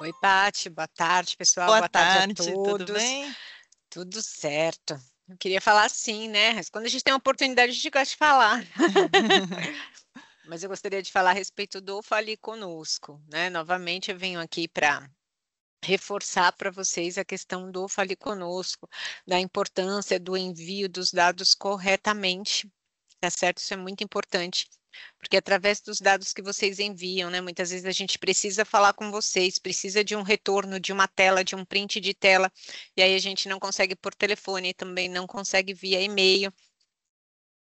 Oi, Pati, boa tarde, pessoal. Boa, boa tarde, tarde, a todos. Tudo bem? Tudo certo. Eu queria falar sim, né? Mas quando a gente tem uma oportunidade, a gente gosta de falar. Mas eu gostaria de falar a respeito do Fale Conosco, né? Novamente eu venho aqui para reforçar para vocês a questão do Fale Conosco, da importância do envio dos dados corretamente, tá certo? Isso é muito importante porque através dos dados que vocês enviam, né, muitas vezes a gente precisa falar com vocês, precisa de um retorno, de uma tela, de um print de tela, e aí a gente não consegue por telefone, também não consegue via e-mail.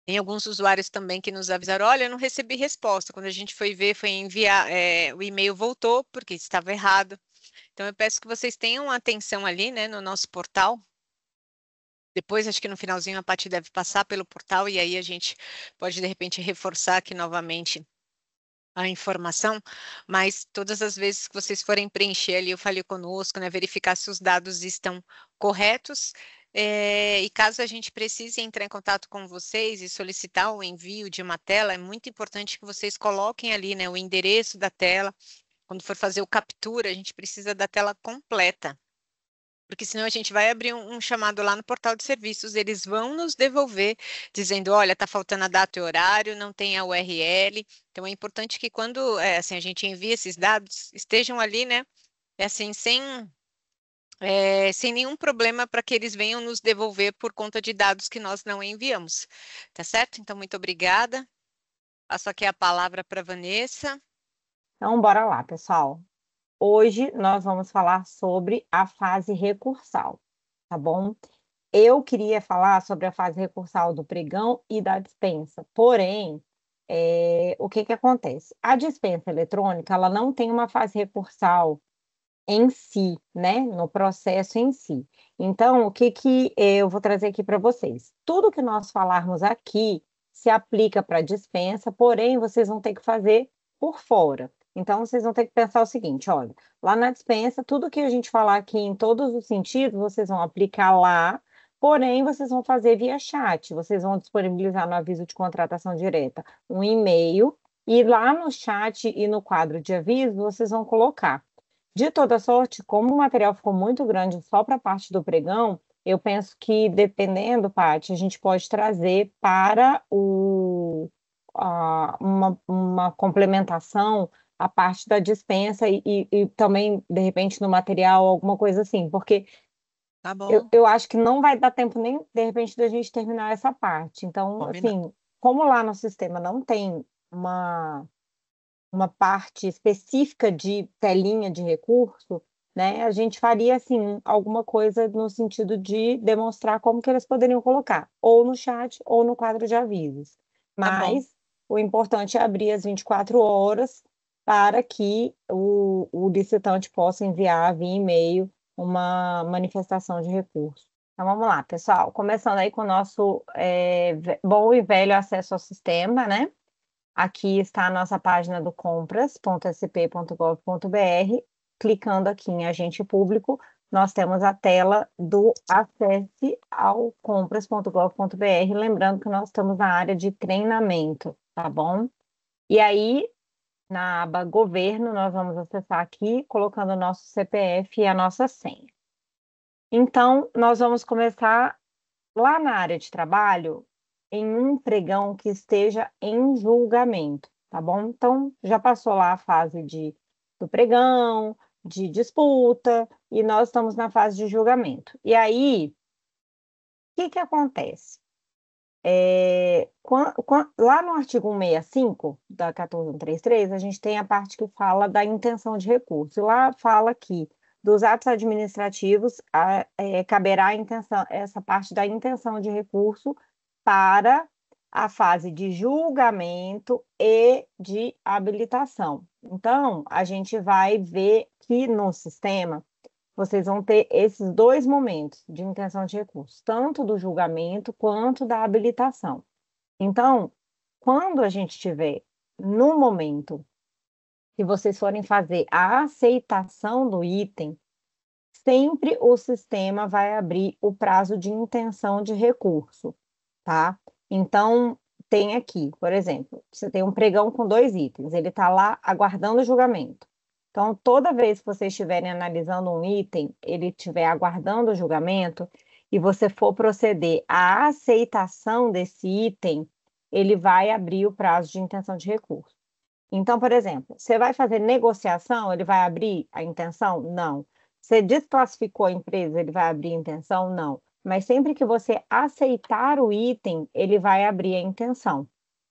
Tem alguns usuários também que nos avisaram, olha, eu não recebi resposta. Quando a gente foi ver, foi enviar, é, o e-mail voltou porque estava errado. Então, eu peço que vocês tenham atenção ali, né, no nosso portal, depois, acho que no finalzinho a parte deve passar pelo portal e aí a gente pode de repente reforçar aqui novamente a informação, mas todas as vezes que vocês forem preencher ali eu falei Conosco, né, verificar se os dados estão corretos, é, e caso a gente precise entrar em contato com vocês e solicitar o envio de uma tela, é muito importante que vocês coloquem ali né, o endereço da tela. Quando for fazer o captura, a gente precisa da tela completa porque senão a gente vai abrir um, um, chamado lá no portal de serviços, eles vão nos devolver dizendo, olha, está faltando a data e horário, não tem a URL, então é importante que quando é, assim, a gente envia esses dados, estejam ali, né, é assim, sem, é, sem nenhum problema para que eles venham nos devolver por conta de dados que nós não enviamos, tá certo? Então, muito obrigada. Passo aqui a palavra para Vanessa. Então, bora lá, pessoal. Hoje nós vamos falar sobre a fase recursal, tá bom? Eu queria falar sobre a fase recursal do pregão e da dispensa, porém, é, o que, que acontece? A dispensa eletrônica ela não tem uma fase recursal em si, né? No processo em si. Então, o que, que eu vou trazer aqui para vocês? Tudo que nós falarmos aqui se aplica para dispensa, porém, vocês vão ter que fazer por fora. Então, vocês vão ter que pensar o seguinte: olha, lá na dispensa, tudo que a gente falar aqui em todos os sentidos, vocês vão aplicar lá, porém, vocês vão fazer via chat, vocês vão disponibilizar no aviso de contratação direta um e-mail, e lá no chat e no quadro de aviso, vocês vão colocar. De toda sorte, como o material ficou muito grande só para a parte do pregão, eu penso que, dependendo, Paty, a gente pode trazer para o, a, uma, uma complementação a parte da dispensa e, e, e também, de repente, no material, alguma coisa assim, porque tá eu, eu, acho que não vai dar tempo nem, de repente, da gente terminar essa parte. Então, Combinado. assim, como lá no sistema não tem uma, uma parte específica de telinha de recurso, né, a gente faria assim alguma coisa no sentido de demonstrar como que eles poderiam colocar, ou no chat ou no quadro de avisos. Tá Mas tá o importante é abrir às 24 horas para que o, o licitante possa enviar via e-mail uma manifestação de recurso. Então vamos lá, pessoal. Começando aí com o nosso é, bom e velho acesso ao sistema, né? Aqui está a nossa página do compras.sp.gov.br. Clicando aqui em agente público, nós temos a tela do acesse ao compras.gov.br. Lembrando que nós estamos na área de treinamento, tá bom? E aí, na aba Governo, nós vamos acessar aqui, colocando o nosso CPF e a nossa senha. Então, nós vamos começar lá na área de trabalho, em um pregão que esteja em julgamento, tá bom? Então, já passou lá a fase de, do pregão, de disputa, e nós estamos na fase de julgamento. E aí, o que, que acontece? É, lá no artigo 165 da 1433, a gente tem a parte que fala da intenção de recurso. Lá fala que dos atos administrativos a, é, caberá a intenção, essa parte da intenção de recurso para a fase de julgamento e de habilitação. Então, a gente vai ver que no sistema vocês vão ter esses dois momentos de intenção de recurso, tanto do julgamento quanto da habilitação. Então, quando a gente tiver no momento que vocês forem fazer a aceitação do item, sempre o sistema vai abrir o prazo de intenção de recurso, tá? Então, tem aqui, por exemplo, você tem um pregão com dois itens, ele está lá aguardando o julgamento. Então, toda vez que vocês estiverem analisando um item, ele estiver aguardando o julgamento e você for proceder à aceitação desse item, ele vai abrir o prazo de intenção de recurso. Então, por exemplo, você vai fazer negociação, ele vai abrir a intenção? Não. Você desclassificou a empresa, ele vai abrir a intenção? Não. Mas sempre que você aceitar o item, ele vai abrir a intenção,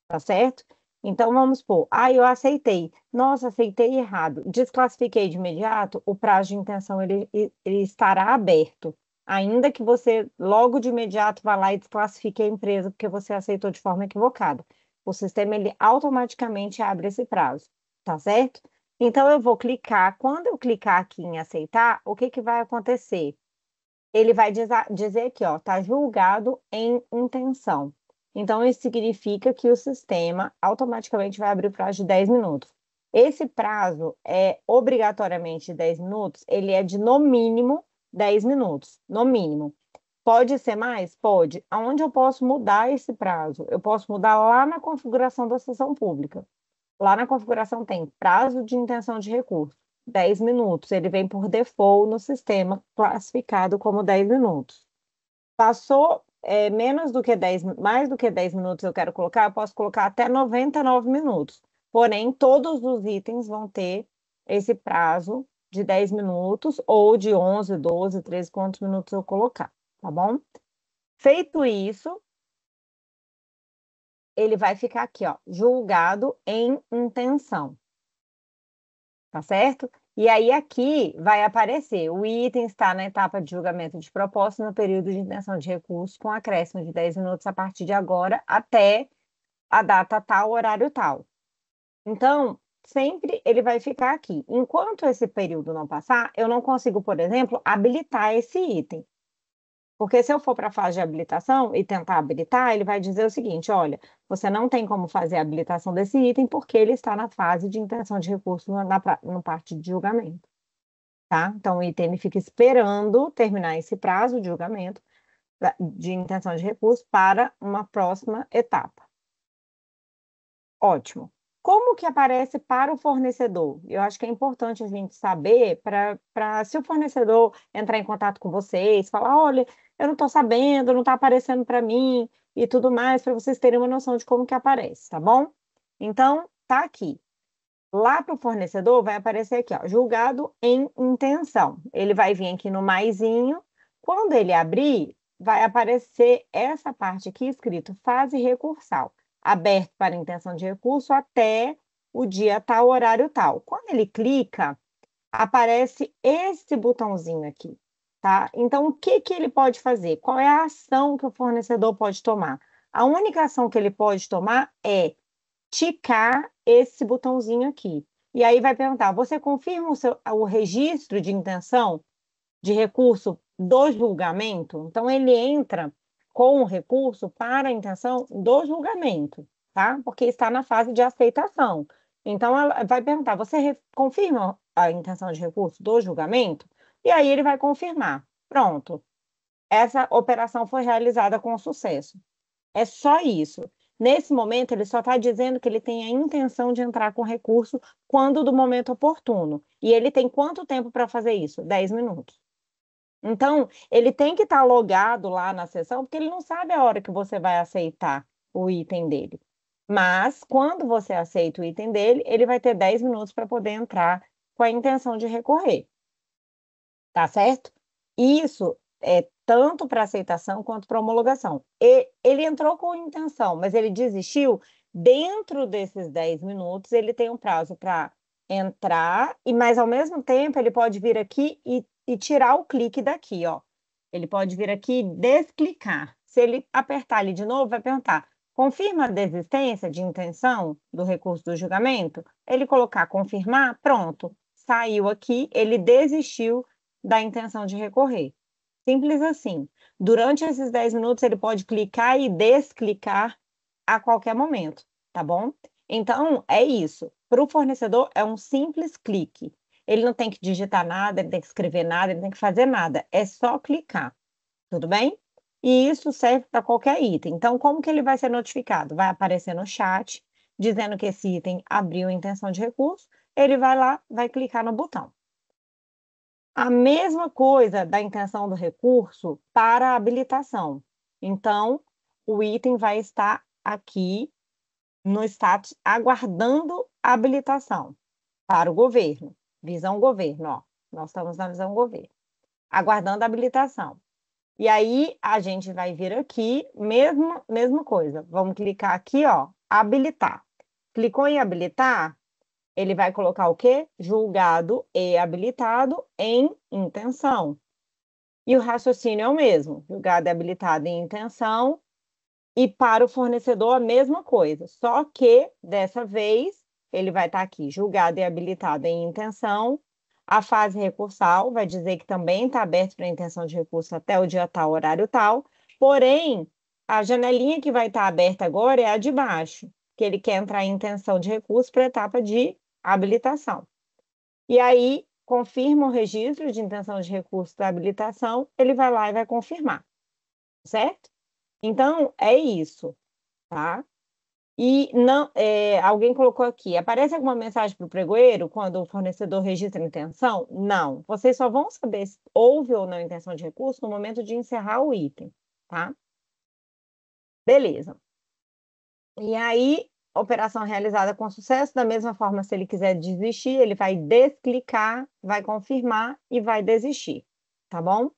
tá certo? Então, vamos supor, ah, eu aceitei. Nossa, aceitei errado. Desclassifiquei de imediato, o prazo de intenção ele, ele estará aberto. Ainda que você logo de imediato vá lá e desclassifique a empresa porque você aceitou de forma equivocada. O sistema ele automaticamente abre esse prazo, tá certo? Então eu vou clicar, quando eu clicar aqui em aceitar, o que que vai acontecer? Ele vai dizer aqui, ó, tá julgado em intenção. Então, isso significa que o sistema automaticamente vai abrir o prazo de 10 minutos. Esse prazo é obrigatoriamente 10 minutos, ele é de no mínimo 10 minutos, no mínimo. Pode ser mais? Pode. Aonde eu posso mudar esse prazo? Eu posso mudar lá na configuração da sessão pública. Lá na configuração tem prazo de intenção de recurso, 10 minutos. Ele vem por default no sistema classificado como 10 minutos. Passou é, menos do que 10, mais do que 10 minutos eu quero colocar, eu posso colocar até 99 minutos. Porém, todos os itens vão ter esse prazo de 10 minutos ou de 11, 12, 13, quantos minutos eu colocar, tá bom? Feito isso, ele vai ficar aqui, ó, julgado em intenção. Tá certo? E aí aqui vai aparecer, o item está na etapa de julgamento de proposta no período de intenção de recurso com acréscimo de 10 minutos a partir de agora até a data tal, horário tal. Então, sempre ele vai ficar aqui. Enquanto esse período não passar, eu não consigo, por exemplo, habilitar esse item. Porque se eu for para a fase de habilitação e tentar habilitar, ele vai dizer o seguinte: olha, você não tem como fazer a habilitação desse item porque ele está na fase de intenção de recurso na, na, parte de julgamento. Tá? Então, o item fica esperando terminar esse prazo de julgamento de intenção de recurso para uma próxima etapa. Ótimo. Como que aparece para o fornecedor? Eu acho que é importante a gente saber para se o fornecedor entrar em contato com vocês, falar, olha, eu não estou sabendo, não está aparecendo para mim e tudo mais, para vocês terem uma noção de como que aparece, tá bom? Então, tá aqui. Lá para o fornecedor vai aparecer aqui, ó, julgado em intenção. Ele vai vir aqui no maisinho. Quando ele abrir, vai aparecer essa parte aqui escrito fase recursal, aberto para intenção de recurso até o dia tal, horário tal. Quando ele clica, aparece esse botãozinho aqui. Tá? Então, o que, que ele pode fazer? Qual é a ação que o fornecedor pode tomar? A única ação que ele pode tomar é ticar esse botãozinho aqui. E aí vai perguntar: você confirma o, seu, o registro de intenção de recurso do julgamento? Então, ele entra com o recurso para a intenção do julgamento, tá? Porque está na fase de aceitação. Então, ela vai perguntar: você confirma a intenção de recurso do julgamento? e aí ele vai confirmar. Pronto. Essa operação foi realizada com sucesso. É só isso. Nesse momento, ele só está dizendo que ele tem a intenção de entrar com recurso quando do momento oportuno. E ele tem quanto tempo para fazer isso? 10 minutos. Então, ele tem que estar tá logado lá na sessão, porque ele não sabe a hora que você vai aceitar o item dele. Mas, quando você aceita o item dele, ele vai ter 10 minutos para poder entrar com a intenção de recorrer tá certo? Isso é tanto para aceitação quanto para homologação. E, ele entrou com intenção, mas ele desistiu. Dentro desses 10 minutos, ele tem um prazo para entrar, e mas ao mesmo tempo ele pode vir aqui e, e tirar o clique daqui, ó. Ele pode vir aqui e desclicar. Se ele apertar ali de novo, vai perguntar: confirma a desistência de intenção do recurso do julgamento? Ele colocar confirmar, pronto. Saiu aqui, ele desistiu da intenção de recorrer. Simples assim. Durante esses 10 minutos, ele pode clicar e desclicar a qualquer momento, tá bom? Então, é isso. Para o fornecedor, é um simples clique. Ele não tem que digitar nada, ele tem que escrever nada, ele tem que fazer nada. É só clicar, tudo bem? E isso serve para qualquer item. Então, como que ele vai ser notificado? Vai aparecer no chat, dizendo que esse item abriu a intenção de recurso, ele vai lá, vai clicar no botão. A mesma coisa da intenção do recurso para a habilitação. Então, o item vai estar aqui no status aguardando a habilitação para o governo. Visão governo, ó. Nós estamos na visão governo. Aguardando a habilitação. E aí, a gente vai vir aqui, mesma, mesma coisa. Vamos clicar aqui, ó, habilitar. Clicou em habilitar, ele vai colocar o quê? Julgado e habilitado em intenção. E o raciocínio é o mesmo, julgado e habilitado em intenção. E para o fornecedor, a mesma coisa, só que dessa vez ele vai estar tá aqui julgado e habilitado em intenção. A fase recursal vai dizer que também está aberto para intenção de recurso até o dia tal, horário tal. Porém, a janelinha que vai estar tá aberta agora é a de baixo, que ele quer entrar em intenção de recurso para a etapa de habilitação. E aí, confirma o registro de intenção de recurso da habilitação, ele vai lá e vai confirmar, certo? Então, é isso, tá? E não, é, alguém colocou aqui, aparece alguma mensagem para o pregoeiro quando o fornecedor registra a intenção? Não, vocês só vão saber se houve ou não intenção de recurso no momento de encerrar o item, tá? Beleza. E aí, operação realizada com sucesso. Da mesma forma, se ele quiser desistir, ele vai desclicar, vai confirmar e vai desistir, tá bom?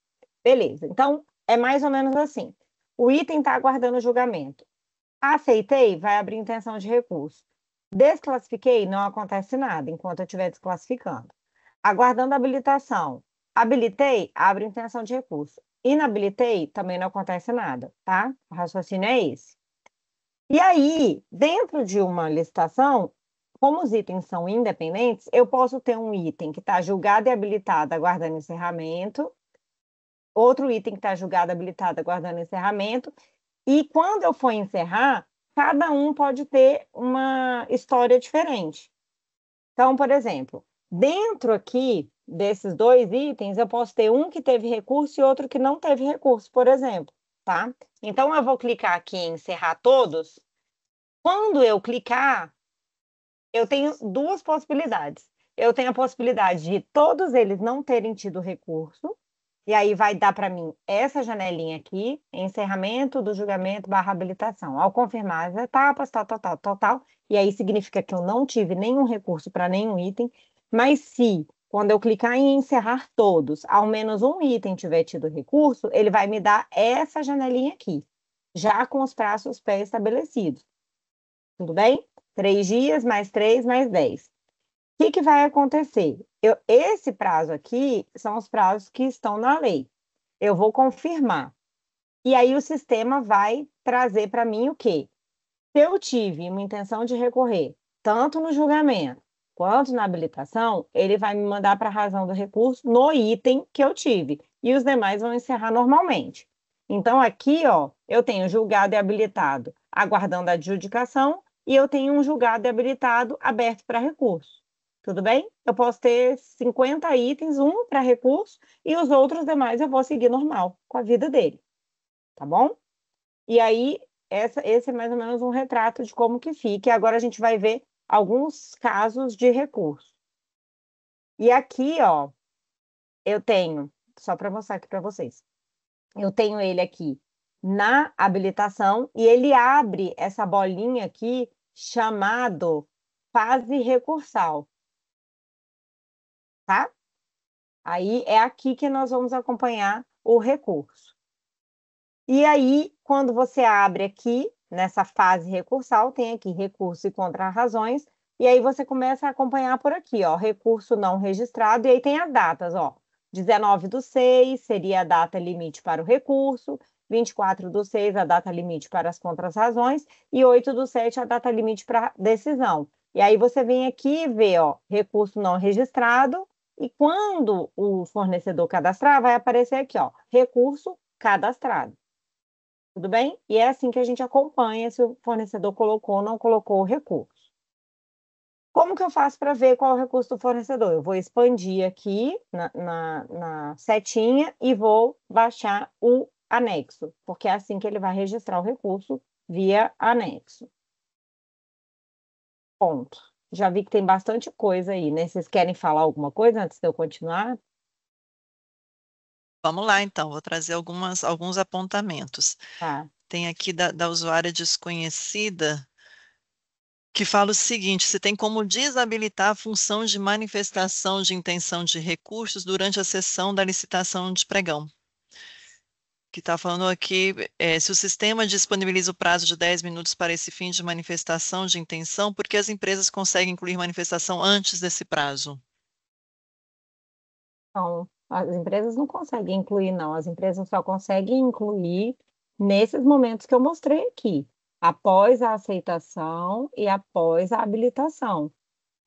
Beleza. Então, é mais ou menos assim. O item está aguardando julgamento. Aceitei, vai abrir intenção de recurso. Desclassifiquei, não acontece nada enquanto eu estiver desclassificando. Aguardando habilitação. Habilitei, abre intenção de recurso. Inabilitei, também não acontece nada, tá? O raciocínio é esse. E aí, dentro de uma licitação, como os itens são independentes, eu posso ter um item que está julgado e habilitado aguardando encerramento, outro item que está julgado, habilitado, aguardando encerramento. E quando eu for encerrar, cada um pode ter uma história diferente. Então, por exemplo, dentro aqui desses dois itens, eu posso ter um que teve recurso e outro que não teve recurso, por exemplo tá? Então eu vou clicar aqui em encerrar todos. Quando eu clicar, eu tenho duas possibilidades. Eu tenho a possibilidade de todos eles não terem tido recurso, e aí vai dar para mim essa janelinha aqui, encerramento do julgamento barra habilitação. Ao confirmar as etapas, tal, tal, tal, tal, tal, e aí significa que eu não tive nenhum recurso para nenhum item, mas se quando eu clicar em encerrar todos, ao menos um item tiver tido recurso, ele vai me dar essa janelinha aqui, já com os prazos pré-estabelecidos. Tudo bem? Três dias, mais três, mais dez. O que, que vai acontecer? Eu, esse prazo aqui são os prazos que estão na lei. Eu vou confirmar. E aí o sistema vai trazer para mim o quê? Se eu tive uma intenção de recorrer, tanto no julgamento quando na habilitação, ele vai me mandar para a razão do recurso no item que eu tive, e os demais vão encerrar normalmente. Então, aqui, ó, eu tenho julgado e habilitado aguardando a adjudicação, e eu tenho um julgado e habilitado aberto para recurso. Tudo bem? Eu posso ter 50 itens, um para recurso, e os outros demais eu vou seguir normal com a vida dele. Tá bom? E aí, essa, esse é mais ou menos um retrato de como que fica. E agora a gente vai ver alguns casos de recurso. E aqui, ó, eu tenho, só para mostrar aqui para vocês, eu tenho ele aqui na habilitação e ele abre essa bolinha aqui chamado fase recursal. Tá? Aí é aqui que nós vamos acompanhar o recurso. E aí, quando você abre aqui, nessa fase recursal, tem aqui recurso e contrarrazões, e aí você começa a acompanhar por aqui, ó, recurso não registrado, e aí tem as datas, ó, 19 do 6 seria a data limite para o recurso, 24 do 6 a data limite para as contrarrazões, e 8 do 7 a data limite para decisão. E aí você vem aqui e vê, ó, recurso não registrado, e quando o fornecedor cadastrar, vai aparecer aqui, ó, recurso cadastrado tudo bem? E é assim que a gente acompanha se o fornecedor colocou ou não colocou o recurso. Como que eu faço para ver qual é o recurso do fornecedor? Eu vou expandir aqui na, na, na setinha e vou baixar o anexo, porque é assim que ele vai registrar o recurso via anexo. Ponto. Já vi que tem bastante coisa aí, né? Vocês querem falar alguma coisa antes de eu continuar? Vamos lá, então, vou trazer algumas, alguns apontamentos. Tá. Tem aqui da, da usuária desconhecida que fala o seguinte: se tem como desabilitar a função de manifestação de intenção de recursos durante a sessão da licitação de pregão. Que está falando aqui, é, se o sistema disponibiliza o prazo de 10 minutos para esse fim de manifestação de intenção, por que as empresas conseguem incluir manifestação antes desse prazo? Então, as empresas não conseguem incluir, não. As empresas só conseguem incluir nesses momentos que eu mostrei aqui, após a aceitação e após a habilitação.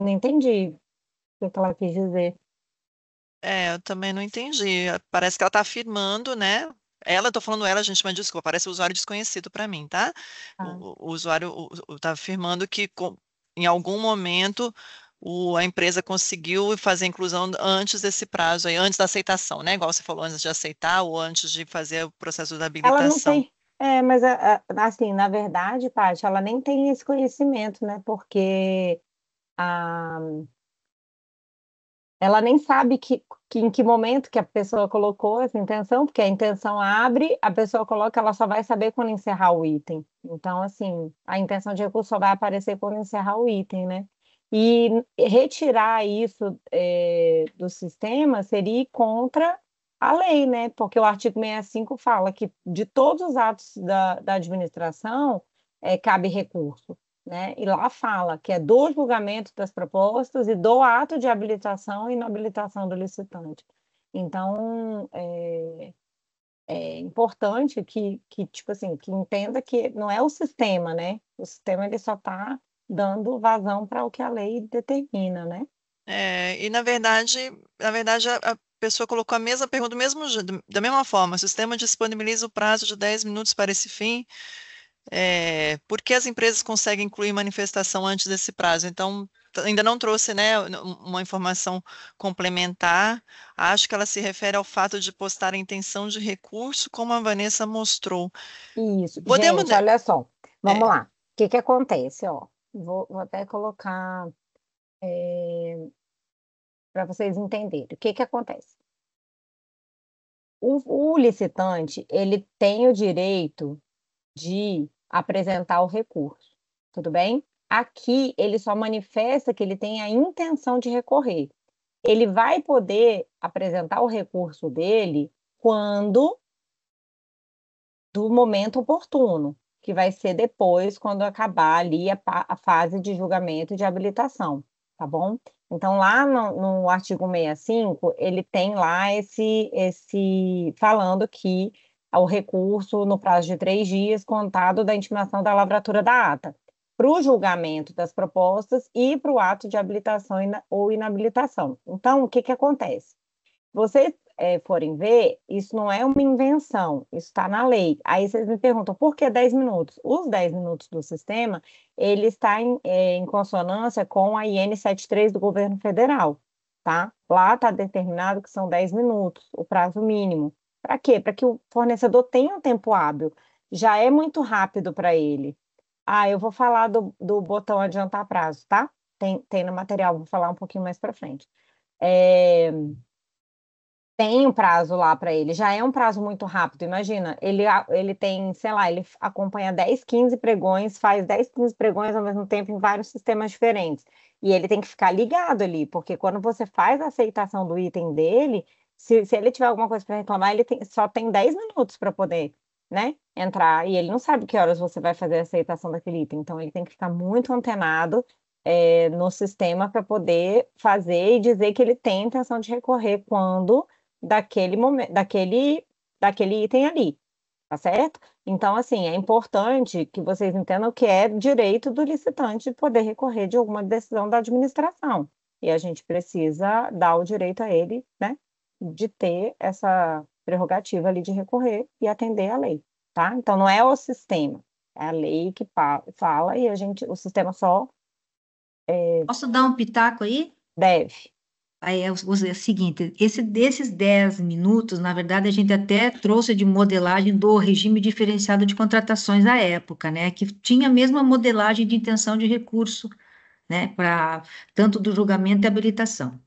Não entendi o que ela quis dizer. É, eu também não entendi. Parece que ela está afirmando, né? Ela, estou falando ela, gente, mas desculpa, parece usuário desconhecido para mim, tá? Ah. O, o, usuário está afirmando que com, em algum momento o, a empresa conseguiu fazer a inclusão antes desse prazo, aí, antes da aceitação, né? Igual você falou, antes de aceitar ou antes de fazer o processo da habilitação. Ela não tem, é, mas assim, na verdade, Paty, ela nem tem esse conhecimento, né? Porque a, ela nem sabe que, que, em que momento que a pessoa colocou essa intenção, porque a intenção abre, a pessoa coloca, ela só vai saber quando encerrar o item. Então, assim, a intenção de recurso só vai aparecer quando encerrar o item, né? E retirar isso é, do sistema seria contra a lei, né? Porque o artigo 65 fala que de todos os atos da, da administração é, cabe recurso, né? E lá fala que é do julgamento das propostas e do ato de habilitação e inabilitação do licitante. Então, é, é importante que, que, tipo assim, que entenda que não é o sistema, né? O sistema ele só está dando vazão para o que a lei determina, né? É, e na verdade, na verdade a, pessoa colocou a mesma pergunta mesmo, da mesma forma. O sistema disponibiliza o prazo de 10 minutos para esse fim. É, por que as empresas conseguem incluir manifestação antes desse prazo? Então, ainda não trouxe né, uma informação complementar. Acho que ela se refere ao fato de postar a intenção de recurso, como a Vanessa mostrou. Isso. Podemos... Gente, olha só. Vamos é. lá. O que, que acontece? Ó? vou, até colocar é, para vocês entenderem o que, que acontece. O, o licitante ele tem o direito de apresentar o recurso, tudo bem? Aqui ele só manifesta que ele tem a intenção de recorrer. Ele vai poder apresentar o recurso dele quando do momento oportuno que vai ser depois, quando acabar ali a, a fase de julgamento de habilitação, tá bom? Então, lá no, no artigo 65, ele tem lá esse, esse falando que o recurso no prazo de três dias contado da intimação da lavratura da ata, para o julgamento das propostas e para o ato de habilitação ou inabilitação. Então, o que, que acontece? Você é, forem ver, isso não é uma invenção, isso está na lei. Aí vocês me perguntam, por que 10 minutos? Os 10 minutos do sistema, ele está em, é, em consonância com a IN 73 do governo federal, tá? Lá está determinado que são 10 minutos, o prazo mínimo. Para quê? Para que o fornecedor tenha um tempo hábil. Já é muito rápido para ele. Ah, eu vou falar do, do botão adiantar prazo, tá? Tem, tem no material, vou falar um pouquinho mais para frente. É, tem um prazo lá para ele, já é um prazo muito rápido. Imagina, ele, ele tem, sei lá, ele acompanha 10, 15 pregões, faz 10, 15 pregões ao mesmo tempo em vários sistemas diferentes. E ele tem que ficar ligado ali, porque quando você faz a aceitação do item dele, se, se ele tiver alguma coisa para reclamar, ele tem, só tem 10 minutos para poder né, entrar. E ele não sabe que horas você vai fazer a aceitação daquele item. Então, ele tem que ficar muito antenado é, no sistema para poder fazer e dizer que ele tem intenção de recorrer quando daquele momento, daquele, daquele item ali, tá certo? Então, assim, é importante que vocês entendam que é direito do licitante poder recorrer de alguma decisão da administração. E a gente precisa dar o direito a ele, né, de ter essa prerrogativa ali de recorrer e atender à lei, tá? Então, não é o sistema, é a lei que fala e a gente, o sistema só. É... Posso dar um pitaco aí? Deve é o, seguinte, esse, desses 10 minutos, na verdade, a gente até trouxe de modelagem do regime diferenciado de contratações à época, né, que tinha a mesma modelagem de intenção de recurso, né, para tanto do julgamento e habilitação.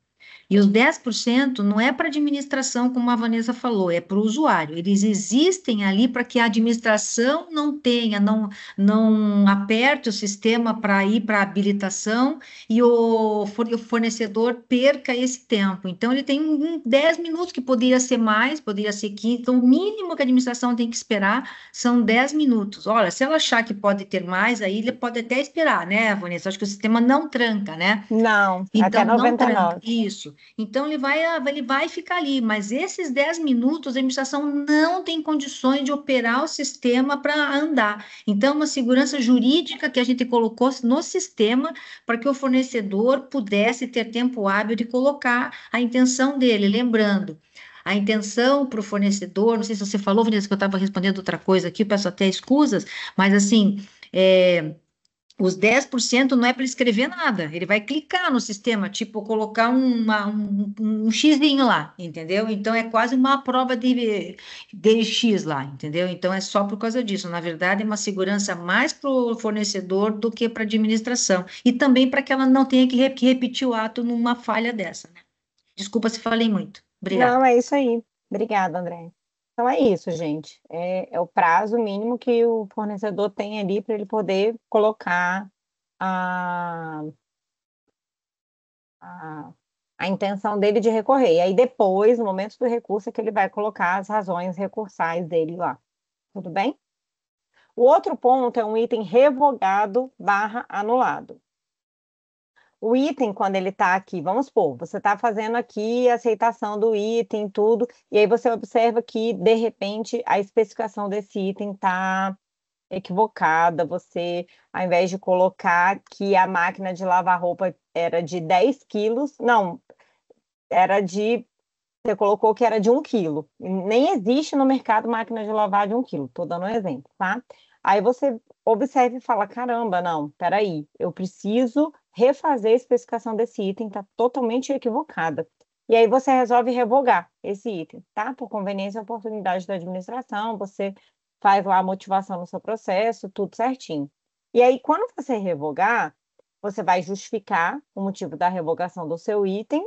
E os 10% não é para administração, como a Vanessa falou, é para o usuário. Eles existem ali para que a administração não tenha, não, não aperte o sistema para ir para habilitação e o fornecedor perca esse tempo. Então, ele tem 10 minutos que poderia ser mais, poderia ser 15. Então, o mínimo que a administração tem que esperar são 10 minutos. Olha, se ela achar que pode ter mais, aí ele pode até esperar, né, Vanessa? Acho que o sistema não tranca, né? Não, então, até 99. Não tranca. Isso. Então ele vai, ele vai ficar ali, mas esses 10 minutos a administração não tem condições de operar o sistema para andar. Então, uma segurança jurídica que a gente colocou no sistema para que o fornecedor pudesse ter tempo hábil de colocar a intenção dele, lembrando a intenção para o fornecedor, não sei se você falou, Vanessa, que eu estava respondendo outra coisa aqui, peço até escusas, mas assim, é, os 10% não é para escrever nada, ele vai clicar no sistema, tipo colocar uma, um, um xzinho lá, entendeu? Então é quase uma prova de, de x lá, entendeu? Então é só por causa disso. Na verdade, é uma segurança mais para o fornecedor do que para a administração. E também para que ela não tenha que, repetir o ato numa falha dessa. Né? Desculpa se falei muito. Obrigada. Não, é isso aí. Obrigada, André. Então é isso, gente. É, é o prazo mínimo que o fornecedor tem ali para ele poder colocar a, a, a, intenção dele de recorrer. E aí depois, no momento do recurso, é que ele vai colocar as razões recursais dele lá. Tudo bem? O outro ponto é um item revogado barra anulado o item quando ele está aqui. Vamos supor, você está fazendo aqui a aceitação do item, tudo, e aí você observa que, de repente, a especificação desse item está equivocada. Você, ao invés de colocar que a máquina de lavar roupa era de 10 quilos, não, era de. Você colocou que era de 1 quilo. Nem existe no mercado máquina de lavar de 1 quilo, estou dando um exemplo, tá? Aí você observa e fala: caramba, não, peraí, eu preciso refazer a especificação desse item, está totalmente equivocada. E aí você resolve revogar esse item, tá? Por conveniência e oportunidade da administração, você faz lá a motivação no seu processo, tudo certinho. E aí, quando você revogar, você vai justificar o motivo da revogação do seu item,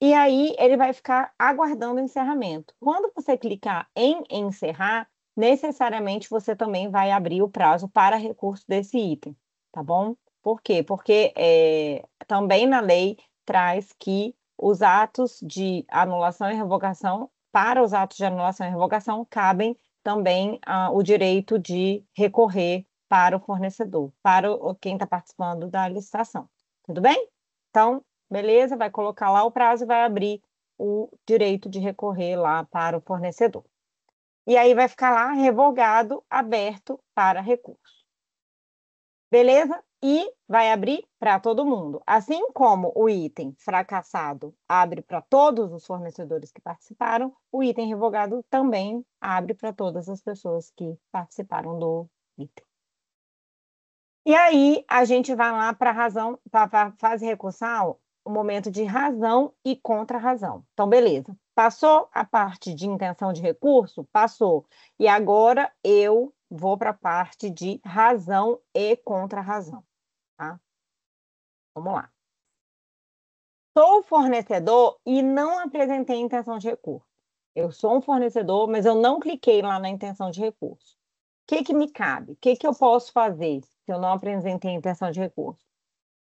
e aí ele vai ficar aguardando o encerramento. Quando você clicar em encerrar, necessariamente você também vai abrir o prazo para recurso desse item, tá bom? Por quê? Porque é, também na lei traz que os atos de anulação e revogação, para os atos de anulação e revogação, cabem também ah, o direito de recorrer para o fornecedor, para o, quem está participando da licitação. Tudo bem? Então, beleza, vai colocar lá o prazo e vai abrir o direito de recorrer lá para o fornecedor. E aí vai ficar lá revogado, aberto para recurso. Beleza? E vai abrir para todo mundo. Assim como o item fracassado abre para todos os fornecedores que participaram, o item revogado também abre para todas as pessoas que participaram do item. E aí a gente vai lá para a razão, para a fase recursal, o momento de razão e contra-razão. Então, beleza. Passou a parte de intenção de recurso? Passou. E agora eu vou para a parte de razão e contra-razão. Tá? Vamos lá. Sou fornecedor e não apresentei intenção de recurso. Eu sou um fornecedor, mas eu não cliquei lá na intenção de recurso. O que, que me cabe? O que, que eu posso fazer se eu não apresentei intenção de recurso?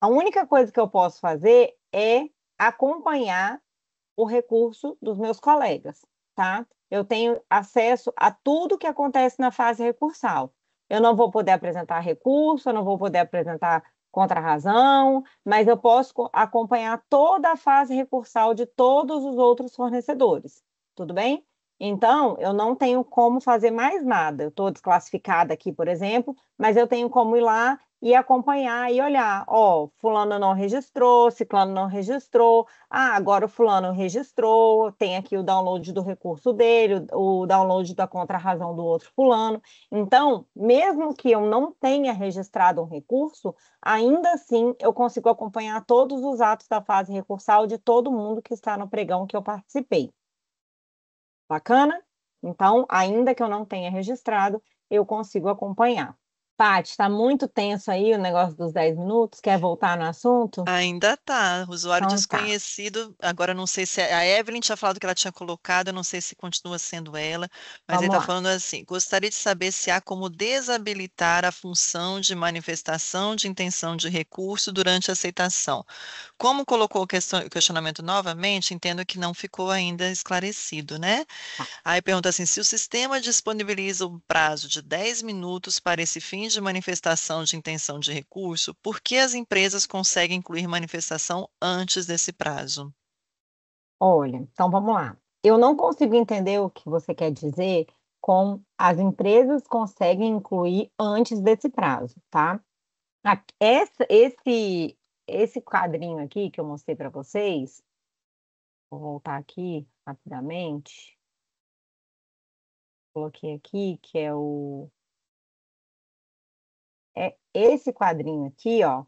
A única coisa que eu posso fazer é acompanhar o recurso dos meus colegas tá? Eu tenho acesso a tudo que acontece na fase recursal. Eu não vou poder apresentar recurso, eu não vou poder apresentar contrarrazão, mas eu posso acompanhar toda a fase recursal de todos os outros fornecedores. Tudo bem? Então, eu não tenho como fazer mais nada. Eu estou desclassificada aqui, por exemplo, mas eu tenho como ir lá e acompanhar e olhar, ó, oh, fulano não registrou, ciclano não registrou, ah, agora o fulano registrou, tem aqui o download do recurso dele, o download da contrarrazão do outro fulano. Então, mesmo que eu não tenha registrado um recurso, ainda assim eu consigo acompanhar todos os atos da fase recursal de todo mundo que está no pregão que eu participei. Bacana? Então, ainda que eu não tenha registrado, eu consigo acompanhar. Paty, está muito tenso aí o negócio dos 10 minutos. Quer voltar no assunto? Ainda tá. Usuário então, tá. desconhecido. Tá. Agora não sei se a Evelyn tinha falado que ela tinha colocado, não sei se continua sendo ela, mas Vamos ele está falando assim: gostaria de saber se há como desabilitar a função de manifestação de intenção de recurso durante a aceitação. Como colocou o questionamento novamente, entendo que não ficou ainda esclarecido, né? Tá. Aí pergunta assim: se o sistema disponibiliza um prazo de 10 minutos para esse fim de manifestação de intenção de recurso, por que as empresas conseguem incluir manifestação antes desse prazo? Olha, então vamos lá. Eu não consigo entender o que você quer dizer com as empresas conseguem incluir antes desse prazo, tá? Essa, esse, esse quadrinho aqui que eu mostrei para vocês, vou voltar aqui rapidamente. Coloquei aqui que é o é esse quadrinho aqui, ó.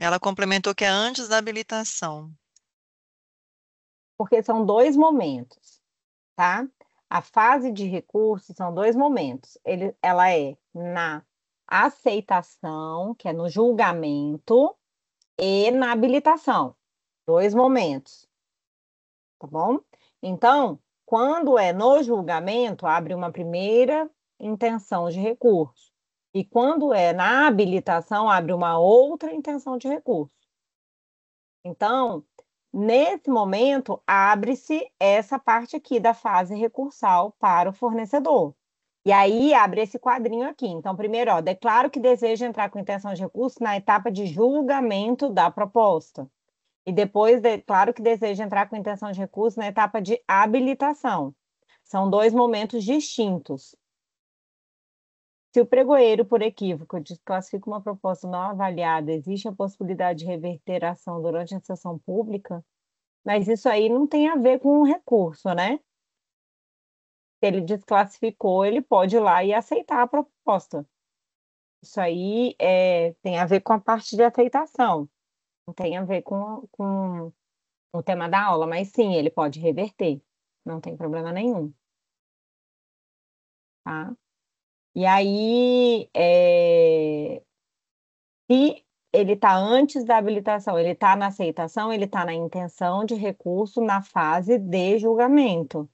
Ela complementou que é antes da habilitação. Porque são dois momentos, tá? A fase de recurso são dois momentos. Ele, ela é na aceitação, que é no julgamento, e na habilitação. Dois momentos. Tá bom? Então, quando é no julgamento, abre uma primeira intenção de recurso. E quando é na habilitação, abre uma outra intenção de recurso. Então, nesse momento, abre-se essa parte aqui da fase recursal para o fornecedor. E aí abre esse quadrinho aqui. Então, primeiro, ó, declaro que deseja entrar com intenção de recurso na etapa de julgamento da proposta. E depois, declaro que deseja entrar com intenção de recurso na etapa de habilitação. São dois momentos distintos. Se o pregoeiro, por equívoco, desclassifica uma proposta não avaliada, existe a possibilidade de reverter a ação durante a sessão pública? Mas isso aí não tem a ver com o recurso, né? Se ele desclassificou, ele pode ir lá e aceitar a proposta. Isso aí é, tem a ver com a parte de aceitação, não tem a ver com, com o tema da aula, mas sim, ele pode reverter, não tem problema nenhum. Tá? E aí, é... se ele está antes da habilitação, ele está na aceitação, ele está na intenção de recurso na fase de julgamento.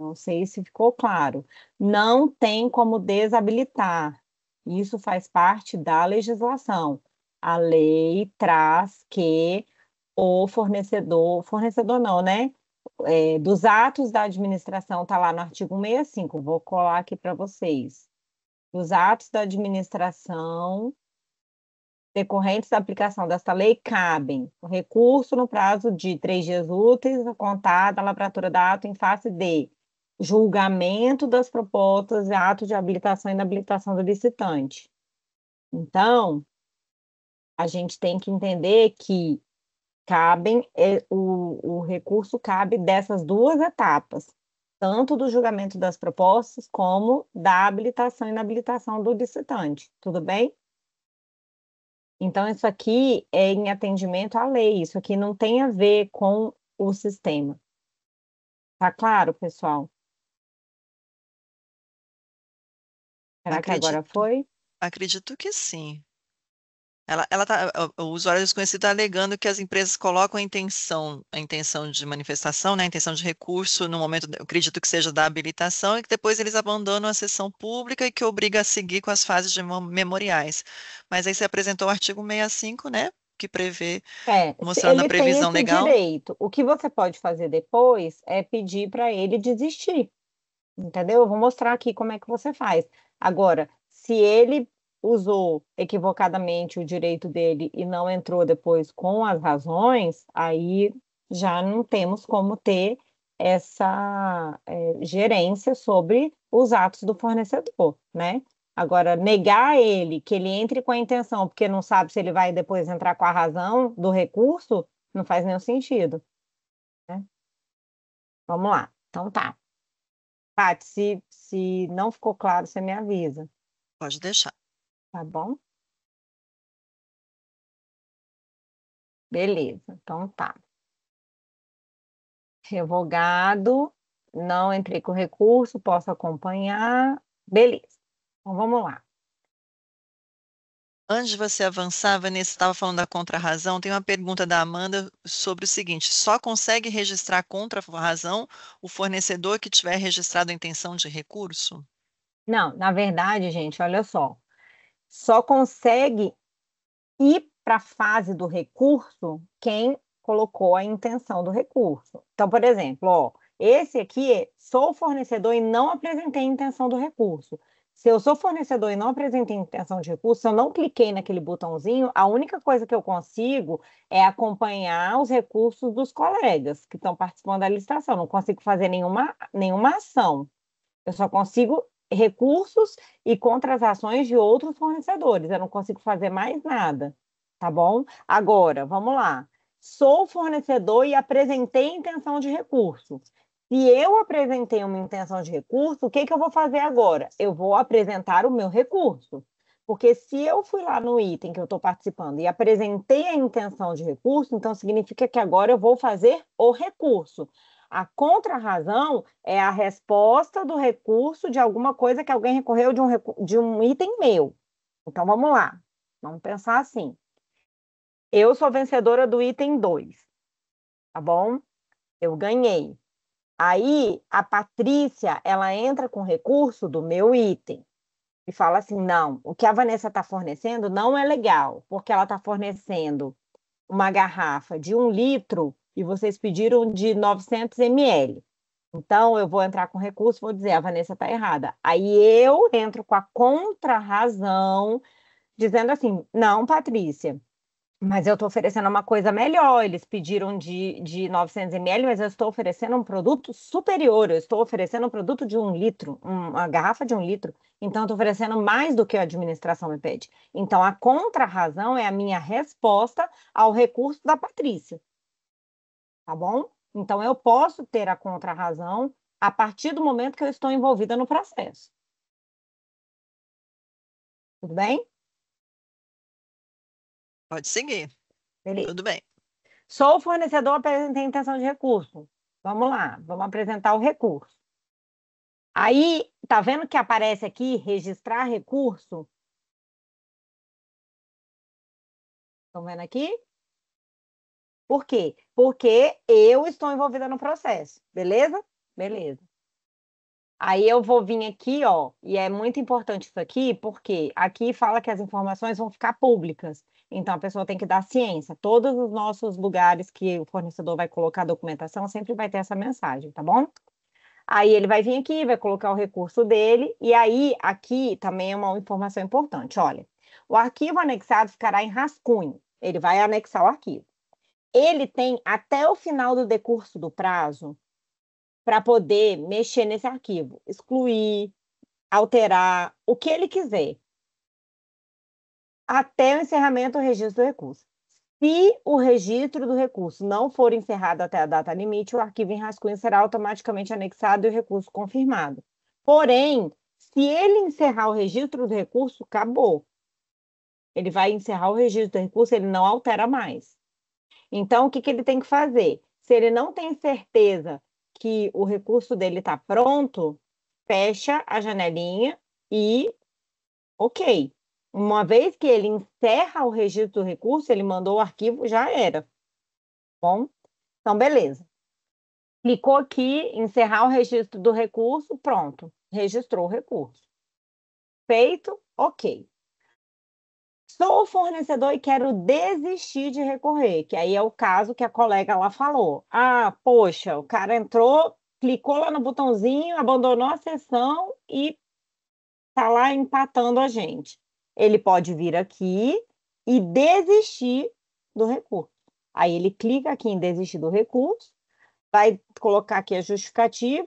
Não sei se ficou claro. Não tem como desabilitar. Isso faz parte da legislação. A lei traz que o fornecedor, fornecedor não, né? é, dos atos da administração, está lá no artigo 65, vou colar aqui para vocês. Dos atos da administração decorrentes da aplicação desta lei cabem o recurso no prazo de três dias úteis, contada a lavratura da ato em face de julgamento das propostas, e ato de habilitação e inabilitação do licitante. Então, a gente tem que entender que cabem, é, o, o recurso cabe dessas duas etapas, tanto do julgamento das propostas como da habilitação e inabilitação do licitante, tudo bem? Então, isso aqui é em atendimento à lei, isso aqui não tem a ver com o sistema. Tá claro, pessoal? Será Acredito. que agora foi? Acredito que sim. Ela, ela tá, o usuário desconhecido está alegando que as empresas colocam a intenção, a intenção de manifestação, né, a intenção de recurso no momento, eu acredito que seja da habilitação, e que depois eles abandonam a sessão pública e que obriga a seguir com as fases de memoriais. Mas aí você apresentou o artigo 65, né? Que prevê, é, mostrando a previsão tem esse legal. Direito. O que você pode fazer depois é pedir para ele desistir. Entendeu? Eu vou mostrar aqui como é que você faz. Agora, se ele usou equivocadamente o direito dele e não entrou depois com as razões, aí já não temos como ter essa é, gerência sobre os atos do fornecedor, né? Agora, negar ele que ele entre com a intenção, porque não sabe se ele vai depois entrar com a razão do recurso, não faz nenhum sentido. Né? Vamos lá. Então tá. Paty, se, se não ficou claro, você me avisa. Pode deixar. Tá bom? Beleza, então tá. Revogado, não entrei com recurso, posso acompanhar. Beleza, então vamos lá. Antes de você avançar, Vanessa estava falando da contrarrazão. Tem uma pergunta da Amanda sobre o seguinte: só consegue registrar contrarrazão o fornecedor que tiver registrado a intenção de recurso? Não, na verdade, gente, olha só só consegue ir para a fase do recurso quem colocou a intenção do recurso. Então, por exemplo, ó, esse aqui sou fornecedor e não apresentei intenção do recurso. Se eu sou fornecedor e não apresentei intenção de recurso, se eu não cliquei naquele botãozinho, a única coisa que eu consigo é acompanhar os recursos dos colegas que estão participando da licitação. Não consigo fazer nenhuma, nenhuma ação. Eu só consigo recursos e contra as ações de outros fornecedores. Eu não consigo fazer mais nada, tá bom? Agora, vamos lá. Sou fornecedor e apresentei intenção de recurso. Se eu apresentei uma intenção de recurso, o que, que eu vou fazer agora? Eu vou apresentar o meu recurso. Porque se eu fui lá no item que eu estou participando e apresentei a intenção de recurso, então significa que agora eu vou fazer o recurso. A contrarrazão é a resposta do recurso de alguma coisa que alguém recorreu de um, de um item meu. Então vamos lá, vamos pensar assim. Eu sou vencedora do item 2, tá bom? Eu ganhei. Aí a Patrícia, ela entra com recurso do meu item e fala assim: não, o que a Vanessa está fornecendo não é legal, porque ela está fornecendo uma garrafa de um litro e vocês pediram de 900 ml. Então, eu vou entrar com recurso, vou dizer, a ah, Vanessa está errada. Aí eu entro com a contrarrazão, dizendo assim, não, Patrícia, mas eu estou oferecendo uma coisa melhor. Eles pediram de, de 900 ml, mas eu estou oferecendo um produto superior. Eu estou oferecendo um produto de um litro, uma garrafa de um litro. Então, estou oferecendo mais do que a administração me pede. Então, a contrarrazão é a minha resposta ao recurso da Patrícia tá bom? Então, eu posso ter a contrarrazão a partir do momento que eu estou envolvida no processo. Tudo bem? Pode seguir. Beleza. Tudo bem. Sou fornecedor, apresentei intenção de recurso. Vamos lá, vamos apresentar o recurso. Aí, tá vendo que aparece aqui registrar recurso? Estão vendo aqui? Por quê? Porque eu estou envolvida no processo, beleza? Beleza. Aí eu vou vir aqui, ó, e é muito importante isso aqui, porque aqui fala que as informações vão ficar públicas. Então a pessoa tem que dar ciência. Todos os nossos lugares que o fornecedor vai colocar a documentação sempre vai ter essa mensagem, tá bom? Aí ele vai vir aqui, vai colocar o recurso dele, e aí aqui também é uma informação importante, olha. O arquivo anexado ficará em rascunho. Ele vai anexar o arquivo ele tem até o final do decurso do prazo para poder mexer nesse arquivo, excluir, alterar, o que ele quiser, até o encerramento do registro do recurso. Se o registro do recurso não for encerrado até a data limite, o arquivo em rascunho será automaticamente anexado e o recurso confirmado. Porém, se ele encerrar o registro do recurso, acabou. Ele vai encerrar o registro do recurso, ele não altera mais. Então, o que, que ele tem que fazer? Se ele não tem certeza que o recurso dele está pronto, fecha a janelinha e ok. Uma vez que ele encerra o registro do recurso, ele mandou o arquivo, já era. Bom, então beleza. Clicou aqui, encerrar o registro do recurso, pronto, registrou o recurso. Feito, ok. Sou fornecedor e quero desistir de recorrer, que aí é o caso que a colega lá falou. Ah, poxa, o cara entrou, clicou lá no botãozinho, abandonou a sessão e tá lá empatando a gente. Ele pode vir aqui e desistir do recurso. Aí ele clica aqui em desistir do recurso, vai colocar aqui a justificativa,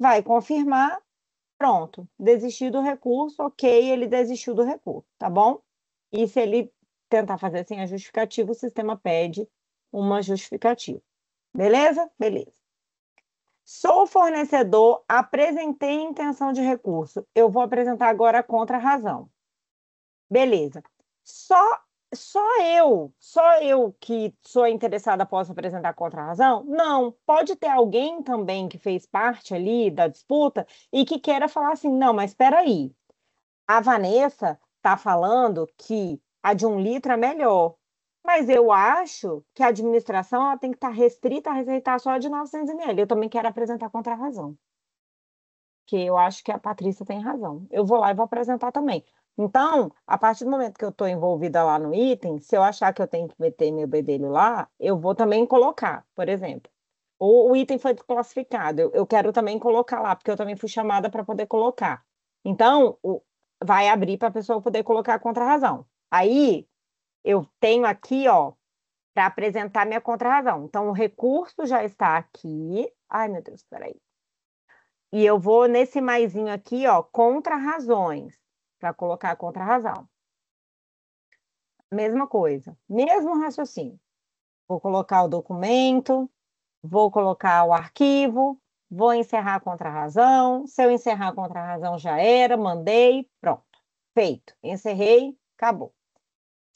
vai confirmar, pronto, desistir do recurso, ok, ele desistiu do recurso, tá bom? E se ele tentar fazer sem assim, a justificativa, o sistema pede uma justificativa. Beleza? Beleza. Sou fornecedor, apresentei intenção de recurso. Eu vou apresentar agora a contra-razão. Beleza. Só, só eu, só eu que sou interessada posso apresentar contra-razão? Não. Pode ter alguém também que fez parte ali da disputa e que queira falar assim: não, mas espera aí. A Vanessa está falando que a de um litro é melhor. Mas eu acho que a administração ela tem que estar tá restrita a receitar só a de 900 ml. Eu também quero apresentar contra a razão. Que eu acho que a Patrícia tem razão. Eu vou lá e vou apresentar também. Então, a partir do momento que eu estou envolvida lá no item, se eu achar que eu tenho que meter meu bedelho lá, eu vou também colocar, por exemplo. Ou o item foi classificado, eu, eu quero também colocar lá, porque eu também fui chamada para poder colocar. Então, o, vai abrir para a pessoa poder colocar a contrarrazão. Aí eu tenho aqui, ó, para apresentar minha contrarrazão. Então o recurso já está aqui. Ai, meu Deus, peraí. E eu vou nesse maisinho aqui, ó, contrarrazões, para colocar a contrarrazão. Mesma coisa, mesmo raciocínio. Vou colocar o documento, vou colocar o arquivo, vou encerrar contra a razão. Se eu encerrar contra a razão, já era, mandei, pronto, feito. Encerrei, acabou.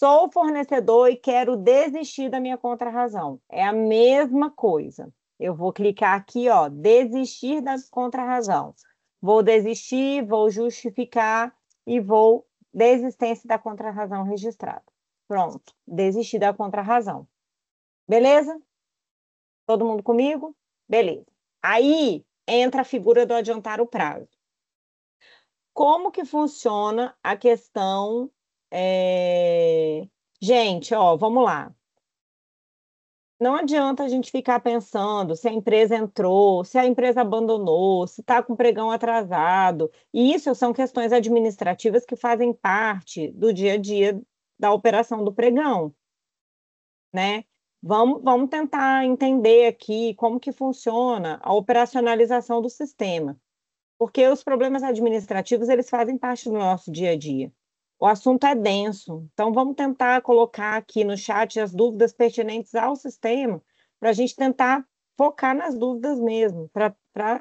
Sou fornecedor e quero desistir da minha contrarrazão. É a mesma coisa. Eu vou clicar aqui, ó, desistir da contrarrazão. Vou desistir, vou justificar e vou desistência da contrarrazão registrada. Pronto, desistir da contrarrazão. Beleza? Todo mundo comigo? Beleza. Aí entra a figura do adiantar o prazo. Como que funciona a questão? É... Gente, ó, vamos lá. Não adianta a gente ficar pensando se a empresa entrou, se a empresa abandonou, se está com pregão atrasado. E isso são questões administrativas que fazem parte do dia a dia da operação do pregão, né? Vamos, vamos tentar entender aqui como que funciona a operacionalização do sistema, porque os problemas administrativos eles fazem parte do nosso dia a dia. O assunto é denso, então vamos tentar colocar aqui no chat as dúvidas pertinentes ao sistema para a gente tentar focar nas dúvidas mesmo, para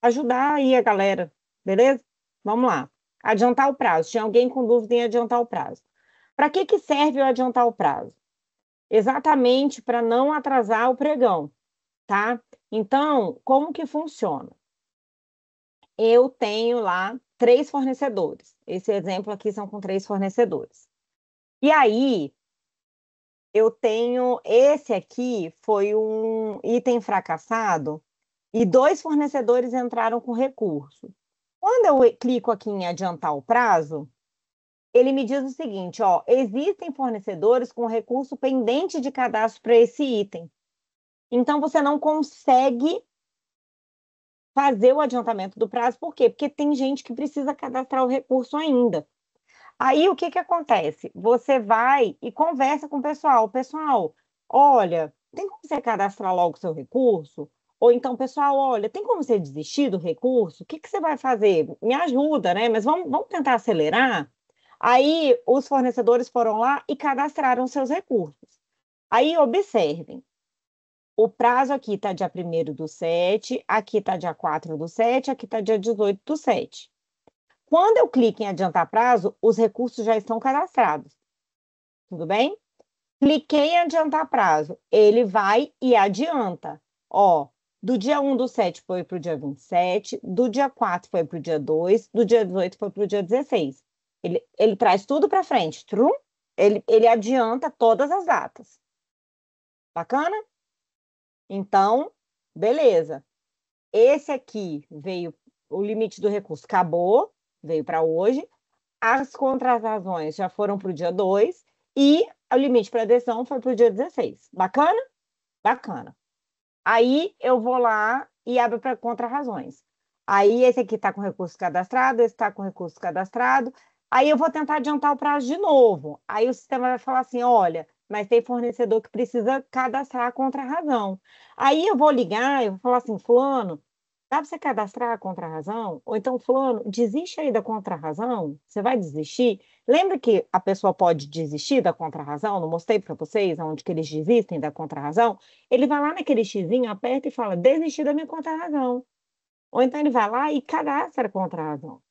ajudar aí a galera, beleza? Vamos lá. Adiantar o prazo. Tinha alguém com dúvida em adiantar o prazo. Para que, que serve o adiantar o prazo? exatamente para não atrasar o pregão, tá? Então, como que funciona? Eu tenho lá três fornecedores. Esse exemplo aqui são com três fornecedores. E aí, eu tenho esse aqui foi um item fracassado e dois fornecedores entraram com recurso. Quando eu clico aqui em adiantar o prazo, ele me diz o seguinte, ó, existem fornecedores com recurso pendente de cadastro para esse item. Então você não consegue fazer o adiantamento do prazo, por quê? Porque tem gente que precisa cadastrar o recurso ainda. Aí o que que acontece? Você vai e conversa com o pessoal, pessoal, olha, tem como você cadastrar logo o seu recurso? Ou então, pessoal, olha, tem como você desistir do recurso? O que, que você vai fazer? Me ajuda, né? Mas vamos, vamos tentar acelerar? Aí os fornecedores foram lá e cadastraram seus recursos. Aí observem, o prazo aqui está dia 1 do 7, aqui está dia 4 do 7, aqui está dia 18 do 7. Quando eu clico em adiantar prazo, os recursos já estão cadastrados. Tudo bem? Cliquei em adiantar prazo, ele vai e adianta. Ó, do dia 1 do 7 foi para o dia 27, do dia 4 foi para o dia 2, do dia 18 foi para o dia 16. Ele, ele traz tudo para frente, True, ele, ele adianta todas as datas. Bacana? Então, beleza. Esse aqui veio, o limite do recurso acabou, veio para hoje. As contratações já foram para o dia 2 e o limite para adesão foi para o dia 16. Bacana? Bacana. Aí eu vou lá e abro para contrarrazões. Aí esse aqui está com recurso cadastrado, esse está com recurso cadastrado, Aí eu vou tentar adiantar o prazo de novo. Aí o sistema vai falar assim: olha, mas tem fornecedor que precisa cadastrar a contrarrazão. Aí eu vou ligar, e vou falar assim: Fulano, dá para você cadastrar a contrarrazão? Ou então, Fulano, desiste aí da contrarrazão? Você vai desistir? Lembra que a pessoa pode desistir da contrarrazão? Não mostrei para vocês onde que eles desistem da contrarrazão? Ele vai lá naquele xizinho, aperta e fala: desisti da minha contrarrazão. Ou então ele vai lá e cadastra a contrarrazão.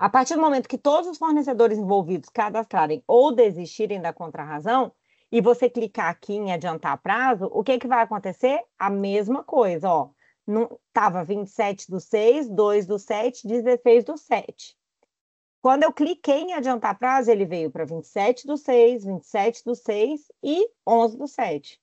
A partir do momento que todos os fornecedores envolvidos cadastrarem ou desistirem da contrarrazão, e você clicar aqui em adiantar prazo, o que, que vai acontecer? A mesma coisa, ó. Não, tava 27 do 6, 2 do 7, 16 do 7. Quando eu cliquei em adiantar prazo, ele veio para 27 do 6, 27 do 6 e 11 do 7.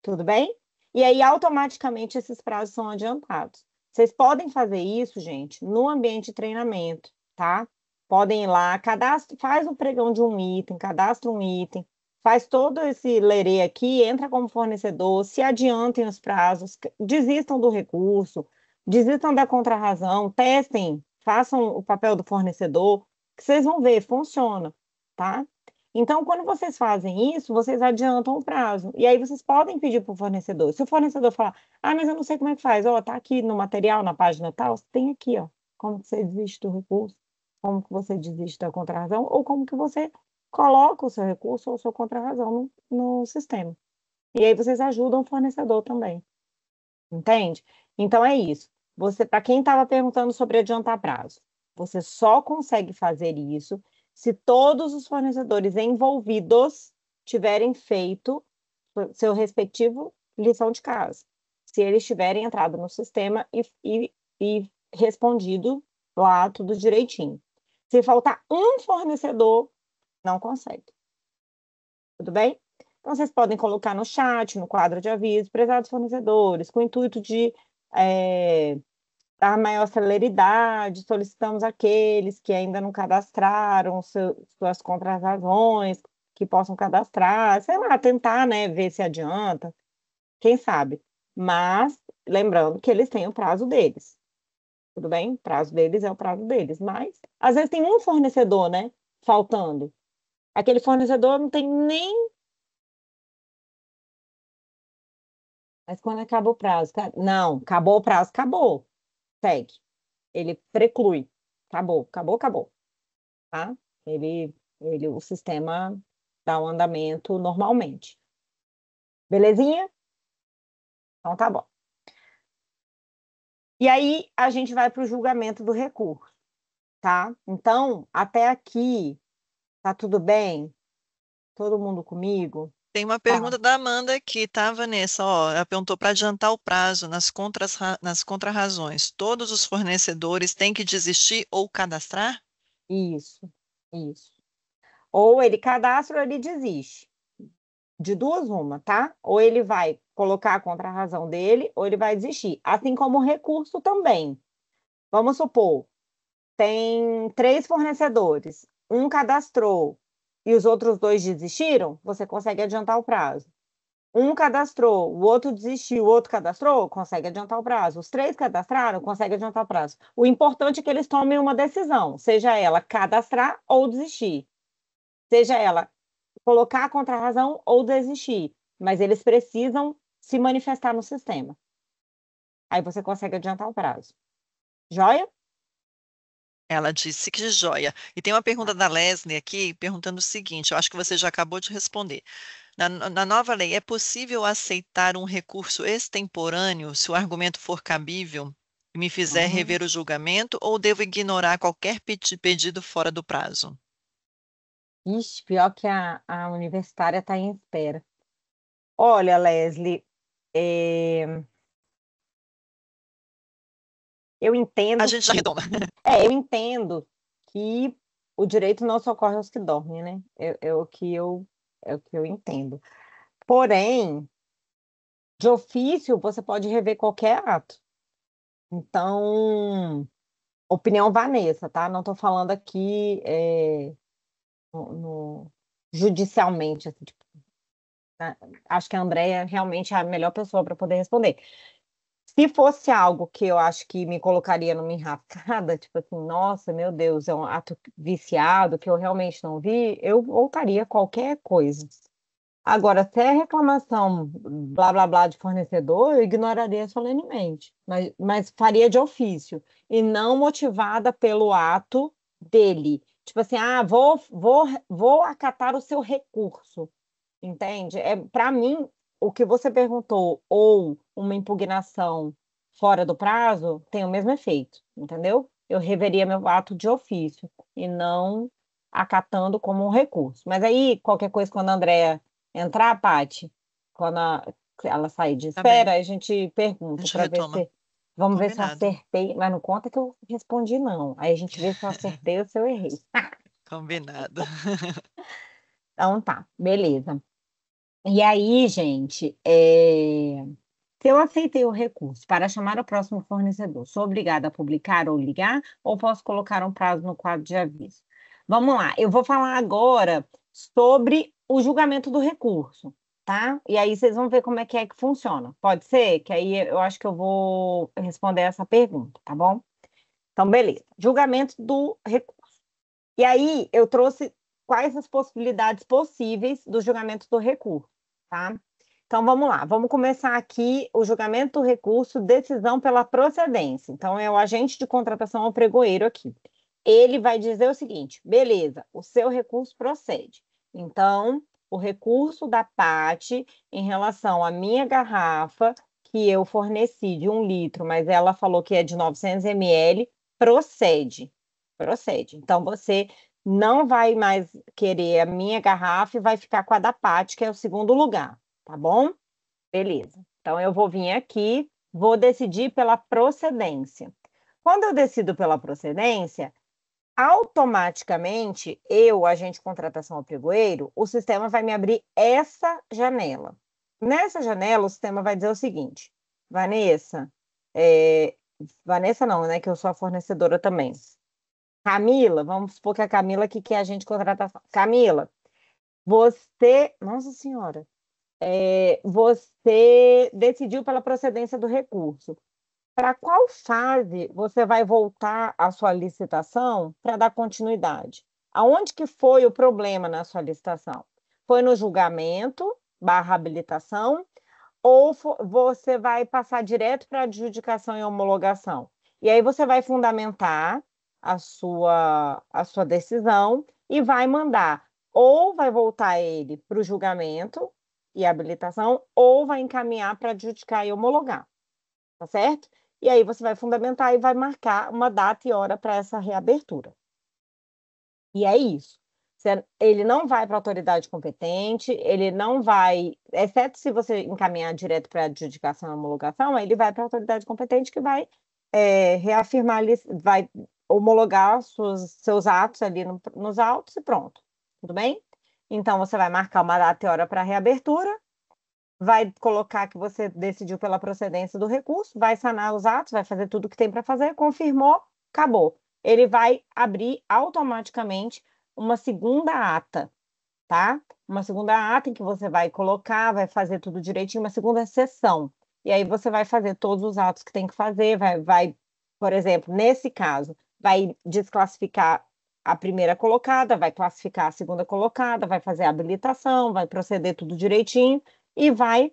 Tudo bem? E aí, automaticamente, esses prazos são adiantados. Vocês podem fazer isso, gente, no ambiente de treinamento tá? Podem ir lá, cadastra, faz um pregão de um item, cadastra um item, faz todo esse lerê aqui, entra como fornecedor, se adiantem os prazos, desistam do recurso, desistam da contrarrazão, testem, façam o papel do fornecedor, que vocês vão ver, funciona, tá? Então, quando vocês fazem isso, vocês adiantam o prazo. E aí vocês podem pedir para o fornecedor. Se o fornecedor falar, ah, mas eu não sei como é que faz, ó, oh, tá aqui no material, na página tal, tem aqui, ó, como que você desiste do recurso como que você desiste da contrarrazão ou como que você coloca o seu recurso ou sua contrarrazão no, no sistema. E aí vocês ajudam o fornecedor também. Entende? Então é isso. Você, para quem estava perguntando sobre adiantar prazo, você só consegue fazer isso se todos os fornecedores envolvidos tiverem feito seu respectivo lição de casa. Se eles tiverem entrado no sistema e, e, e respondido lá tudo direitinho. Se faltar um fornecedor, não consegue. Tudo bem? Então, vocês podem colocar no chat, no quadro de aviso, prezados fornecedores, com o intuito de é, dar maior celeridade, solicitamos aqueles que ainda não cadastraram seu, suas contratações, que possam cadastrar, sei lá, tentar, né, ver se adianta, quem sabe. Mas, lembrando que eles têm o prazo deles tudo bem, o prazo deles é o prazo deles, mas às vezes tem um fornecedor, né, faltando. Aquele fornecedor não tem nem. Mas quando acaba o prazo, não, acabou o prazo, acabou. Segue. Ele preclui. Acabou, acabou, acabou. Tá? Ele, ele, o sistema dá um andamento normalmente. Belezinha? Então tá bom. E aí a gente vai para o julgamento do recurso, tá? Então, até aqui, tá tudo bem? Todo mundo comigo? Tem uma tá. pergunta da Amanda aqui, tá, Vanessa? Ó, ela perguntou para adiantar o prazo nas, contras, nas contrarrazões. Todos os fornecedores têm que desistir ou cadastrar? Isso, isso. Ou ele cadastra ou ele desiste. De duas, uma, tá? Ou ele vai colocar contra a razão dele ou ele vai desistir. Assim como recurso também. Vamos supor, tem três fornecedores, um cadastrou e os outros dois desistiram, você consegue adiantar o prazo. Um cadastrou, o outro desistiu, o outro cadastrou, consegue adiantar o prazo. Os três cadastraram, consegue adiantar o prazo. O importante é que eles tomem uma decisão, seja ela cadastrar ou desistir. Seja ela colocar contra a razão ou desistir. Mas eles precisam se manifestar no sistema. Aí você consegue adiantar o prazo. Joia? Ela disse que joia. E tem uma pergunta da Leslie aqui perguntando o seguinte: eu acho que você já acabou de responder. Na, na, nova lei, é possível aceitar um recurso extemporâneo se o argumento for cabível e me fizer uhum. rever o julgamento ou devo ignorar qualquer pedido fora do prazo? Ixi, pior que a, a universitária está em espera. Olha, Leslie, é... Eu entendo. A gente já redonda. Que... É, eu entendo que o direito não socorre aos que dormem, né? É, é, o, que eu, é o que eu entendo. Porém, de ofício, você pode rever qualquer ato. Então, opinião Vanessa, tá? Não estou falando aqui é, no, no, judicialmente, assim, de tipo, ah, acho que a Andrea é realmente é a melhor pessoa para poder responder. Se fosse algo que eu acho que me colocaria numa enrascada, tipo assim, nossa, meu Deus, é um ato viciado que eu realmente não vi, eu voltaria qualquer coisa. Agora, se é reclamação blá blá blá de fornecedor, eu ignoraria solenemente, mas, mas faria de ofício e não motivada pelo ato dele. Tipo assim, ah, vou, vou, vou acatar o seu recurso entende? É para mim o que você perguntou ou uma impugnação fora do prazo tem o mesmo efeito, entendeu? Eu reveria meu ato de ofício e não acatando como um recurso. Mas aí qualquer coisa quando a Andrea entrar, Pati, quando a, ela sair de tá espera, tá a gente pergunta para ver se Vamos Combinado. ver se eu acertei, mas não conta que eu respondi, não. Aí a gente vê se eu acertei ou se eu errei. Combinado. então tá, beleza. E aí, gente, é... se eu aceitei o recurso para chamar o próximo fornecedor, sou obrigada a publicar ou ligar, ou posso colocar um prazo no quadro de aviso? Vamos lá, eu vou falar agora sobre o julgamento do recurso, tá? E aí vocês vão ver como é que é que funciona. Pode ser? Que aí eu acho que eu vou responder essa pergunta, tá bom? Então, beleza. Julgamento do recurso. E aí eu trouxe quais as possibilidades possíveis do julgamento do recurso tá? Então vamos lá, vamos começar aqui o julgamento do recurso, decisão pela procedência. Então é o agente de contratação ao é pregoeiro aqui. Ele vai dizer o seguinte: beleza, o seu recurso procede. Então, o recurso da PAT em relação à minha garrafa, que eu forneci de um litro, mas ela falou que é de 900 ml, procede. Procede. Então, você não vai mais querer a minha garrafa e vai ficar com a da Paty, que é o segundo lugar, tá bom? Beleza. Então eu vou vir aqui, vou decidir pela procedência. Quando eu decido pela procedência, automaticamente eu, agente de contratação apregoeiro, o sistema vai me abrir essa janela. Nessa janela, o sistema vai dizer o seguinte: Vanessa, é... Vanessa não, né? Que eu sou a fornecedora também. Camila, vamos supor que a Camila que quer a gente contratar. Camila, você. Nossa Senhora. É, você decidiu pela procedência do recurso. Para qual fase você vai voltar à sua licitação para dar continuidade? Aonde que foi o problema na sua licitação? Foi no julgamento barra habilitação ou você vai passar direto para adjudicação e homologação? E aí você vai fundamentar a sua, a sua decisão e vai mandar ou vai voltar ele para o julgamento e habilitação, ou vai encaminhar para adjudicar e homologar, tá certo? E aí você vai fundamentar e vai marcar uma data e hora para essa reabertura. E é isso. Ele não vai para a autoridade competente, ele não vai, exceto se você encaminhar direto para adjudicação e homologação, ele vai para a autoridade competente que vai é, reafirmar, vai homologar suas, seus atos ali no, nos autos e pronto. Tudo bem? Então, você vai marcar uma data e hora para reabertura, vai colocar que você decidiu pela procedência do recurso, vai sanar os atos, vai fazer tudo o que tem para fazer, confirmou, acabou. Ele vai abrir automaticamente uma segunda ata, tá? Uma segunda ata em que você vai colocar, vai fazer tudo direitinho, uma segunda sessão. E aí você vai fazer todos os atos que tem que fazer, vai, vai por exemplo, nesse caso, vai desclassificar a primeira colocada, vai classificar a segunda colocada, vai fazer a habilitação, vai proceder tudo direitinho e vai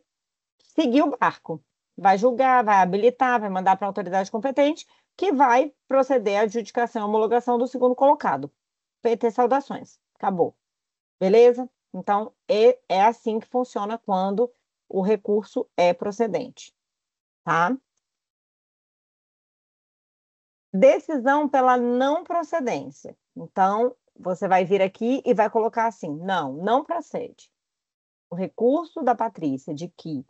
seguir o barco. Vai julgar, vai habilitar, vai mandar para a autoridade competente, que vai proceder à adjudicação e homologação do segundo colocado. PT Saudações. Acabou. Beleza? Então, é assim que funciona quando o recurso é procedente. Tá? Decisão pela não procedência. Então, você vai vir aqui e vai colocar assim: não, não procede. O recurso da Patrícia de que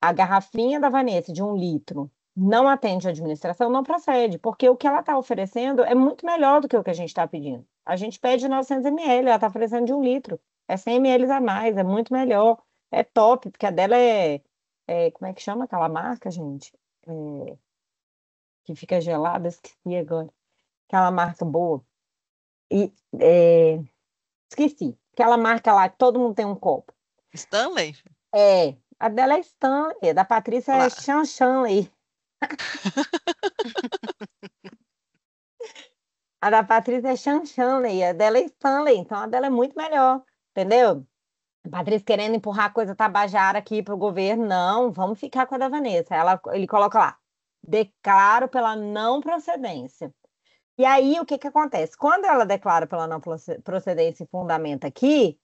a garrafinha da Vanessa de um litro não atende a administração, não procede, porque o que ela está oferecendo é muito melhor do que o que a gente está pedindo. A gente pede 900 ml, ela está oferecendo de um litro. É 100 ml a mais, é muito melhor. É top, porque a dela é. é como é que chama aquela marca, gente? É, que fica gelada, esqueci agora. Aquela marca boa. E é, esqueci. Aquela marca lá que todo mundo tem um copo. Stanley? É. A dela é Stanley, a da Patrícia é lá. é Chan Chanley. a da Patrícia é Chan Chanley, a dela é Stanley, então a dela é muito melhor, entendeu? A Patrícia querendo empurrar a coisa tabajara aqui pro governo, não, vamos ficar com a da Vanessa. Ela, ele coloca lá, declaro pela não procedência. E aí, o que, que acontece? Quando ela declara pela não procedência e fundamenta aqui,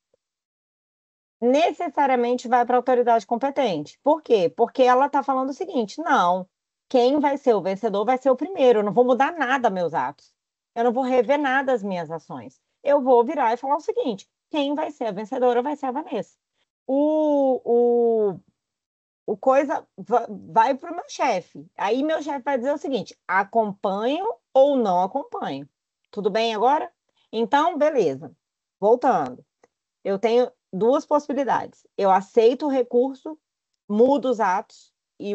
necessariamente vai para a autoridade competente. Por quê? Porque ela está falando o seguinte: não, quem vai ser o vencedor vai ser o primeiro. Eu não vou mudar nada meus atos. Eu não vou rever nada as minhas ações. Eu vou virar e falar o seguinte: quem vai ser a vencedora vai ser a Vanessa. O, o o coisa vai para o meu chefe. Aí meu chefe vai dizer o seguinte: acompanho ou não acompanho. Tudo bem agora? Então, beleza. Voltando. Eu tenho duas possibilidades. Eu aceito o recurso, mudo os atos e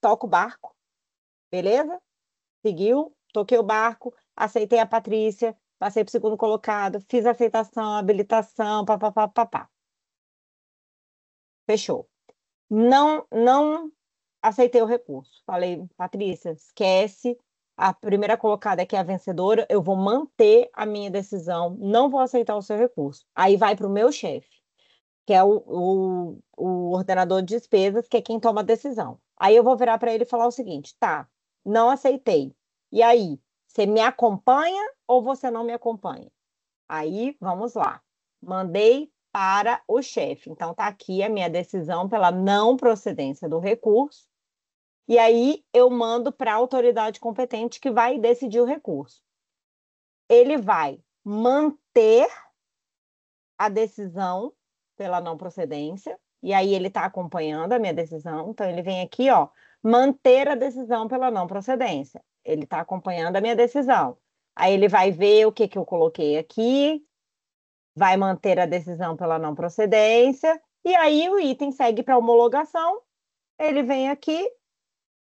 toco o barco. Beleza? Seguiu, toquei o barco, aceitei a Patrícia, passei para o segundo colocado, fiz aceitação, habilitação, papapá. Fechou. Não, não aceitei o recurso. Falei, Patrícia, esquece. A primeira colocada que é a vencedora, eu vou manter a minha decisão, não vou aceitar o seu recurso. Aí vai para o meu chefe, que é o, o, o ordenador de despesas, que é quem toma a decisão. Aí eu vou virar para ele e falar o seguinte: tá, não aceitei. E aí, você me acompanha ou você não me acompanha? Aí, vamos lá. Mandei para o chefe. Então, está aqui a minha decisão pela não procedência do recurso. E aí eu mando para a autoridade competente que vai decidir o recurso. Ele vai manter a decisão pela não procedência, e aí ele está acompanhando a minha decisão, então ele vem aqui, ó, manter a decisão pela não procedência. Ele está acompanhando a minha decisão. Aí ele vai ver o que, que eu coloquei aqui, vai manter a decisão pela não procedência, e aí o item segue para homologação, ele vem aqui,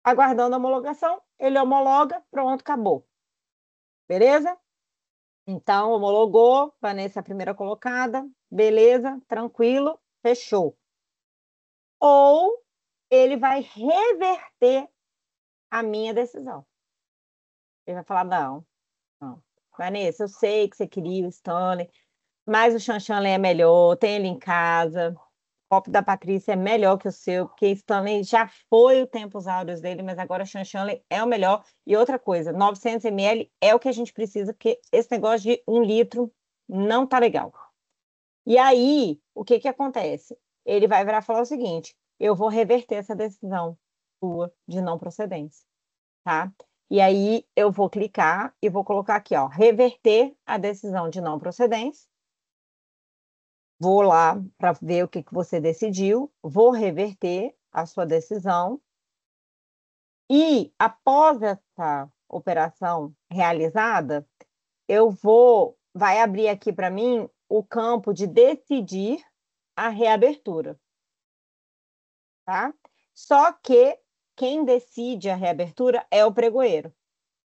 aguardando a homologação, ele homologa, pronto, acabou. Beleza? Então, homologou, Vanessa é a primeira colocada, beleza, tranquilo, fechou. Ou ele vai reverter a minha decisão. Ele vai falar: não, não. Vanessa, eu sei que você queria o Stanley, mas o Chanchanlé é melhor, tem ele em casa. O copo da Patrícia é melhor que o seu, porque Stanley já foi o tempos áudios dele, mas agora o Chanchanley é o melhor. E outra coisa, 900 ml é o que a gente precisa, porque esse negócio de um litro não tá legal. E aí, o que que acontece? Ele vai virar falar o seguinte: eu vou reverter essa decisão sua de não procedência, tá? E aí eu vou clicar e vou colocar aqui, ó, reverter a decisão de não procedência vou lá para ver o que, que você decidiu, vou reverter a sua decisão. E após essa operação realizada, eu vou, vai abrir aqui para mim o campo de decidir a reabertura. Tá? Só que quem decide a reabertura é o pregoeiro.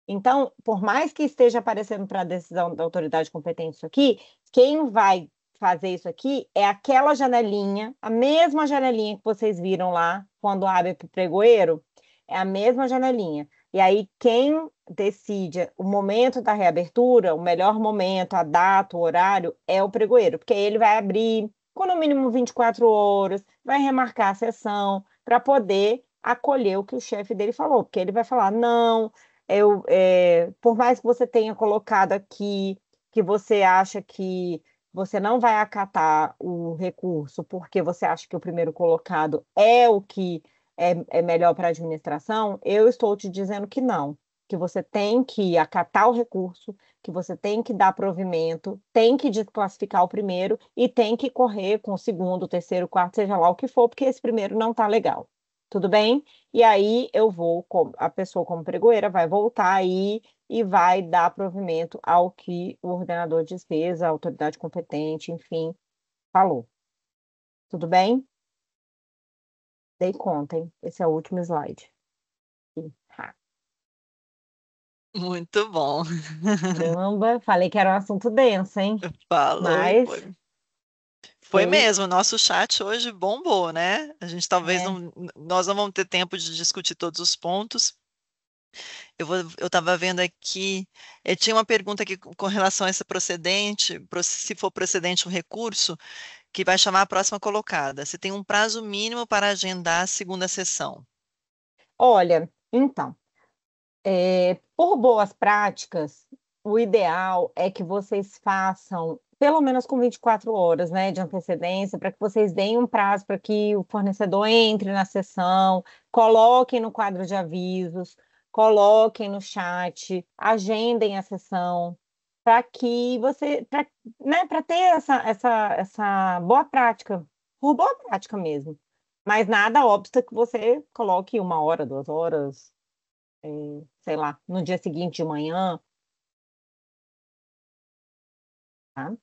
Então, por mais que esteja aparecendo para a decisão da autoridade competente isso aqui, quem vai fazer isso aqui é aquela janelinha, a mesma janelinha que vocês viram lá quando abre para o pregoeiro, é a mesma janelinha. E aí, quem decide o momento da reabertura, o melhor momento, a data, o horário, é o pregoeiro, porque ele vai abrir com no mínimo 24 horas, vai remarcar a sessão para poder acolher o que o chefe dele falou, porque ele vai falar: não, eu, é, por mais que você tenha colocado aqui que você acha que você não vai acatar o recurso porque você acha que o primeiro colocado é o que é, é melhor para a administração, eu estou te dizendo que não, que você tem que acatar o recurso, que você tem que dar provimento, tem que desclassificar o primeiro e tem que correr com o segundo, terceiro, quarto, seja lá o que for, porque esse primeiro não está legal. Tudo bem? E aí eu vou, a pessoa como pregoeira vai voltar aí e vai dar provimento ao que o ordenador de despesa, a autoridade competente, enfim, falou. Tudo bem? Dei conta, hein? Esse é o último slide. Muito bom. Caramba, falei que era um assunto denso, hein? Falou. Mas... Foi. Foi mesmo, nosso chat hoje bombou, né? A gente talvez é. não. Nós não vamos ter tempo de discutir todos os pontos, eu vou, eu tava vendo aqui, eh, tinha uma pergunta aqui com relação a esse procedente, se for procedente um recurso, que vai chamar a próxima colocada. Você tem um prazo mínimo para agendar a segunda sessão? Olha, então, é, por boas práticas, o ideal é que vocês façam pelo menos com 24 horas né, de antecedência, para que vocês deem um prazo para que o fornecedor entre na sessão, coloquem no quadro de avisos, coloquem no chat, agendem a sessão, para que você, pra, né, para ter essa, essa, essa boa prática, por boa prática mesmo. Mas nada obsta que você coloque uma hora, duas horas, é, sei lá, no dia seguinte de manhã. Tá?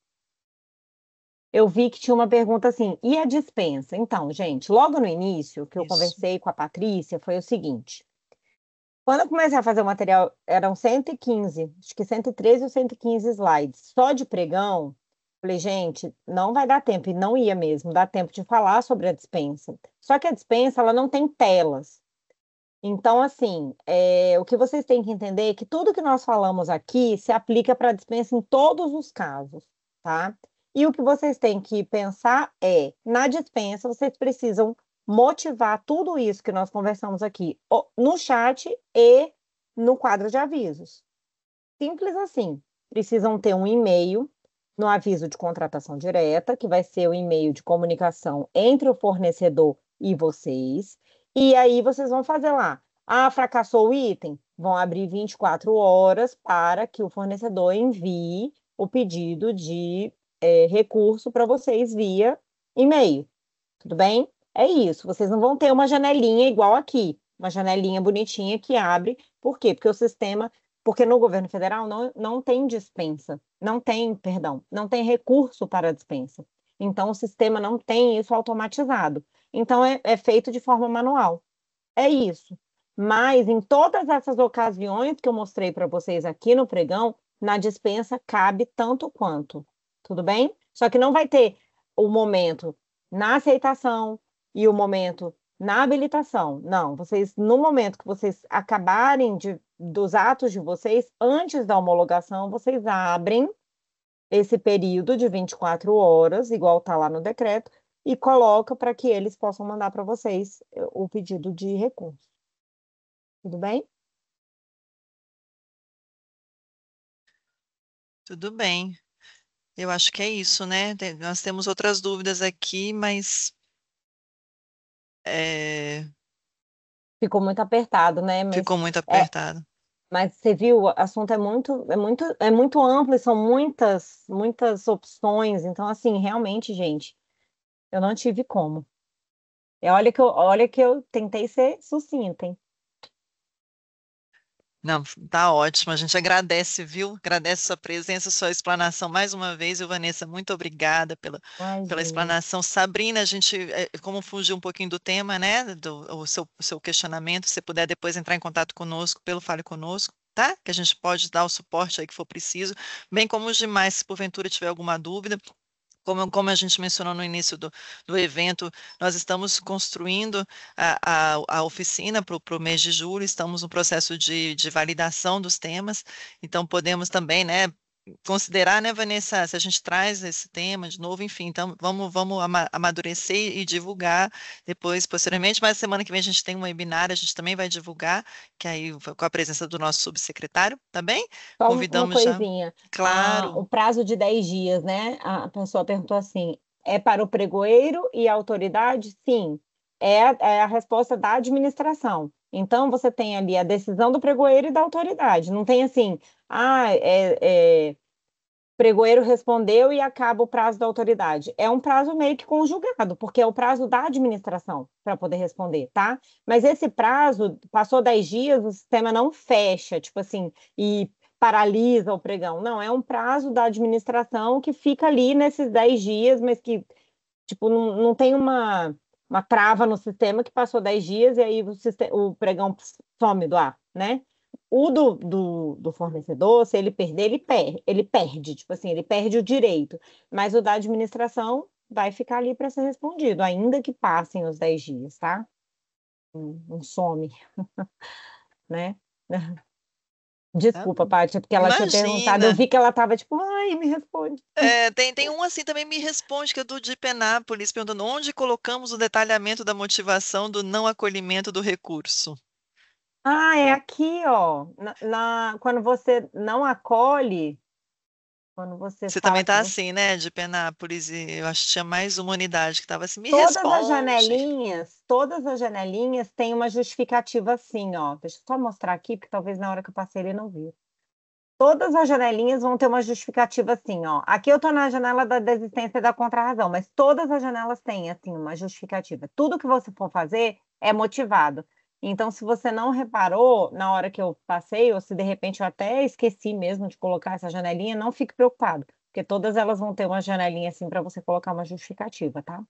Eu vi que tinha uma pergunta assim, e a dispensa? Então, gente, logo no início que eu Isso. conversei com a Patrícia foi o seguinte: quando eu comecei a fazer o material, eram 115, acho que 113 ou 115 slides, só de pregão. Falei, gente, não vai dar tempo, e não ia mesmo, dá tempo de falar sobre a dispensa. Só que a dispensa, ela não tem telas. Então, assim, é, o que vocês têm que entender é que tudo que nós falamos aqui se aplica para a dispensa em todos os casos, tá? E o que vocês têm que pensar é, na dispensa, vocês precisam motivar tudo isso que nós conversamos aqui no chat e no quadro de avisos. Simples assim. Precisam ter um e-mail no aviso de contratação direta, que vai ser o e-mail de comunicação entre o fornecedor e vocês. E aí vocês vão fazer lá. Ah, fracassou o item? Vão abrir 24 horas para que o fornecedor envie o pedido de é, recurso para vocês via e-mail. Tudo bem? É isso, vocês não vão ter uma janelinha igual aqui, uma janelinha bonitinha que abre. Por quê? Porque o sistema, porque no governo federal não, não tem dispensa, não tem, perdão, não tem recurso para dispensa. Então, o sistema não tem isso automatizado. Então, é, é feito de forma manual. É isso. Mas, em todas essas ocasiões que eu mostrei para vocês aqui no pregão, na dispensa cabe tanto quanto. Tudo bem? Só que não vai ter o momento na aceitação, e o momento na habilitação. Não, vocês, no momento que vocês acabarem de, dos atos de vocês, antes da homologação, vocês abrem esse período de 24 horas, igual está lá no decreto, e coloca para que eles possam mandar para vocês eh, o pedido de recurso. Tudo bem? Tudo bem. Eu acho que é isso, né? Nós temos outras dúvidas aqui, mas é... Ficou muito apertado, né? Mas, Ficou muito é, apertado. É, mas você viu, o assunto é muito, é muito, é muito amplo e são muitas, muitas opções. Então, assim, realmente, gente, eu não tive como. É, olha que eu, olha que eu tentei ser sucinta, hein? Não, tá ótimo. A gente agradece, viu? Agradece sua presença, sua explanação mais uma vez. E, Vanessa, muito obrigada pela, Ai, pela explanação. Sabrina, a gente, eh, como fugir um pouquinho do tema, né? Do o seu, seu questionamento, se puder depois entrar em contato conosco, pelo Fale Conosco. Tá? Que a gente pode dar o suporte aí que for preciso, bem como os demais, se porventura tiver alguma dúvida. Como, como a gente mencionou no início do, do evento, nós estamos construindo a, a, a oficina para o mês de julho, estamos no processo de, de validação dos temas, então podemos também né, considerar, né, Vanessa, se a gente traz esse tema de novo, enfim, então vamos, vamos amadurecer e divulgar depois, posteriormente, mas semana que vem a gente tem um webinar, a gente também vai divulgar, que aí com a presença do nosso subsecretário, tá bem? Só Convidamos uma coisinha. Já... Claro. Ah, o prazo de 10 dias, né, a pessoa perguntou assim, é para o pregoeiro e a autoridade? Sim. É, é a resposta da administração. Então, você tem ali a decisão do pregoeiro e da autoridade. Não tem assim, ah, é, é, pregoeiro respondeu e acaba o prazo da autoridade. É um prazo meio que conjugado, porque é o prazo da administração para poder responder, tá? Mas esse prazo, passou 10 dias, o sistema não fecha, tipo assim, e paralisa o pregão. Não, é um prazo da administração que fica ali nesses 10 dias, mas que, tipo, não, não tem uma uma trava no sistema que passou 10 dias e aí o, sistema, o pregão some do ar, né? O do, do, do, fornecedor, se ele perder, ele, per, ele perde, tipo assim, ele perde o direito. Mas o da administração vai ficar ali para ser respondido, ainda que passem os 10 dias, tá? um, um some, né? Desculpa, tá Paty, é porque ela Imagina. tinha perguntado, eu vi que ela tava tipo, ai, me responde. É, tem, tem um assim também me responde, que é do de Penápolis, perguntando onde colocamos o detalhamento da motivação do não acolhimento do recurso. Ah, é aqui, ó. Na, na quando você não acolhe, quando você, você também está né? assim, né, de Penápolis, e eu acho que tinha mais uma unidade que estava assim, me Todas responde. as janelinhas, todas as janelinhas têm uma justificativa assim, ó. Deixa eu só mostrar aqui, porque talvez na hora que eu passei ele não viu. Todas as janelinhas vão ter uma justificativa assim, ó. Aqui eu estou na janela da desistência e da contrarrazão, mas todas as janelas têm, assim, uma justificativa. Tudo que você for fazer é motivado. Então, se você não reparou na hora que eu passei, ou se de repente eu até esqueci mesmo de colocar essa janelinha, não fique preocupado, porque todas elas vão ter uma janelinha assim para você colocar uma justificativa, tá?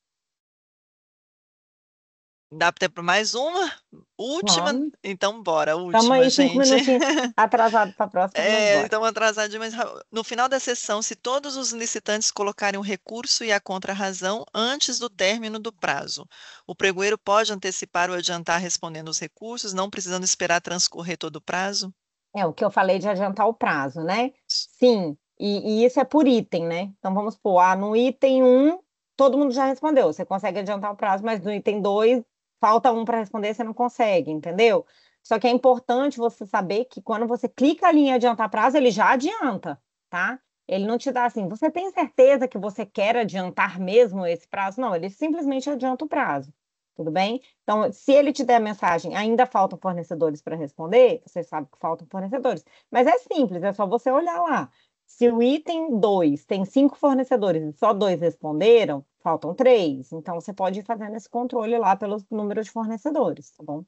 Dá tempo para mais uma? Última? Então, bora, última, Estamos aí, gente. Cinco minutinhos atrasado para a próxima. É, estamos atrasados, mas no final da sessão, se todos os licitantes colocarem o recurso e a contrarrazão antes do término do prazo, o pregoeiro pode antecipar ou adiantar respondendo os recursos, não precisando esperar transcorrer todo o prazo? É, o que eu falei de adiantar o prazo, né? Sim, e, e isso é por item, né? Então, vamos pôr, ah, no item 1, um, todo mundo já respondeu, você consegue adiantar o prazo, mas no item 2 falta um para responder, você não consegue, entendeu? Só que é importante você saber que quando você clica ali em adiantar prazo, ele já adianta, tá? Ele não te dá assim, você tem certeza que você quer adiantar mesmo esse prazo? Não, ele simplesmente adianta o prazo, tudo bem? Então, se ele te der a mensagem, ainda faltam fornecedores para responder, você sabe que faltam fornecedores. Mas é simples, é só você olhar lá. Se o item 2 tem cinco fornecedores e só dois responderam, faltam três. Então, você pode ir fazendo esse controle lá pelo número de fornecedores, tá bom?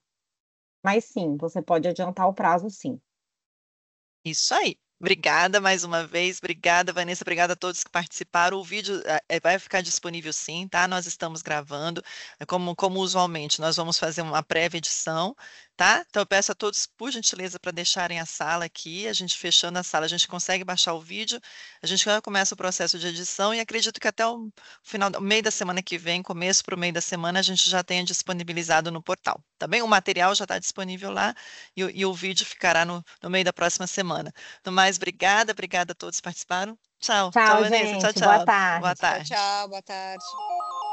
Mas sim, você pode adiantar o prazo, sim. Isso aí. Obrigada mais uma vez, obrigada Vanessa, obrigada a todos que participaram. O vídeo é, é, vai ficar disponível sim, tá? Nós estamos gravando, é como, como usualmente, nós vamos fazer uma pré-edição tá? Então eu peço a todos, por gentileza, para deixarem a sala aqui. A gente fechando a sala, a gente consegue baixar o vídeo, a gente já começa o processo de edição e acredito que até o final, o meio da semana que vem, começo para o meio da semana, a gente já tenha disponibilizado no portal, tá O material já está disponível lá e, e, o vídeo ficará no, no meio da próxima semana. No mais, obrigada, obrigada a todos que participaram. Tchau. Tchau, tchau gente. Tchau, tchau. Boa tarde. Boa tarde. Tchau, tchau. Boa tarde.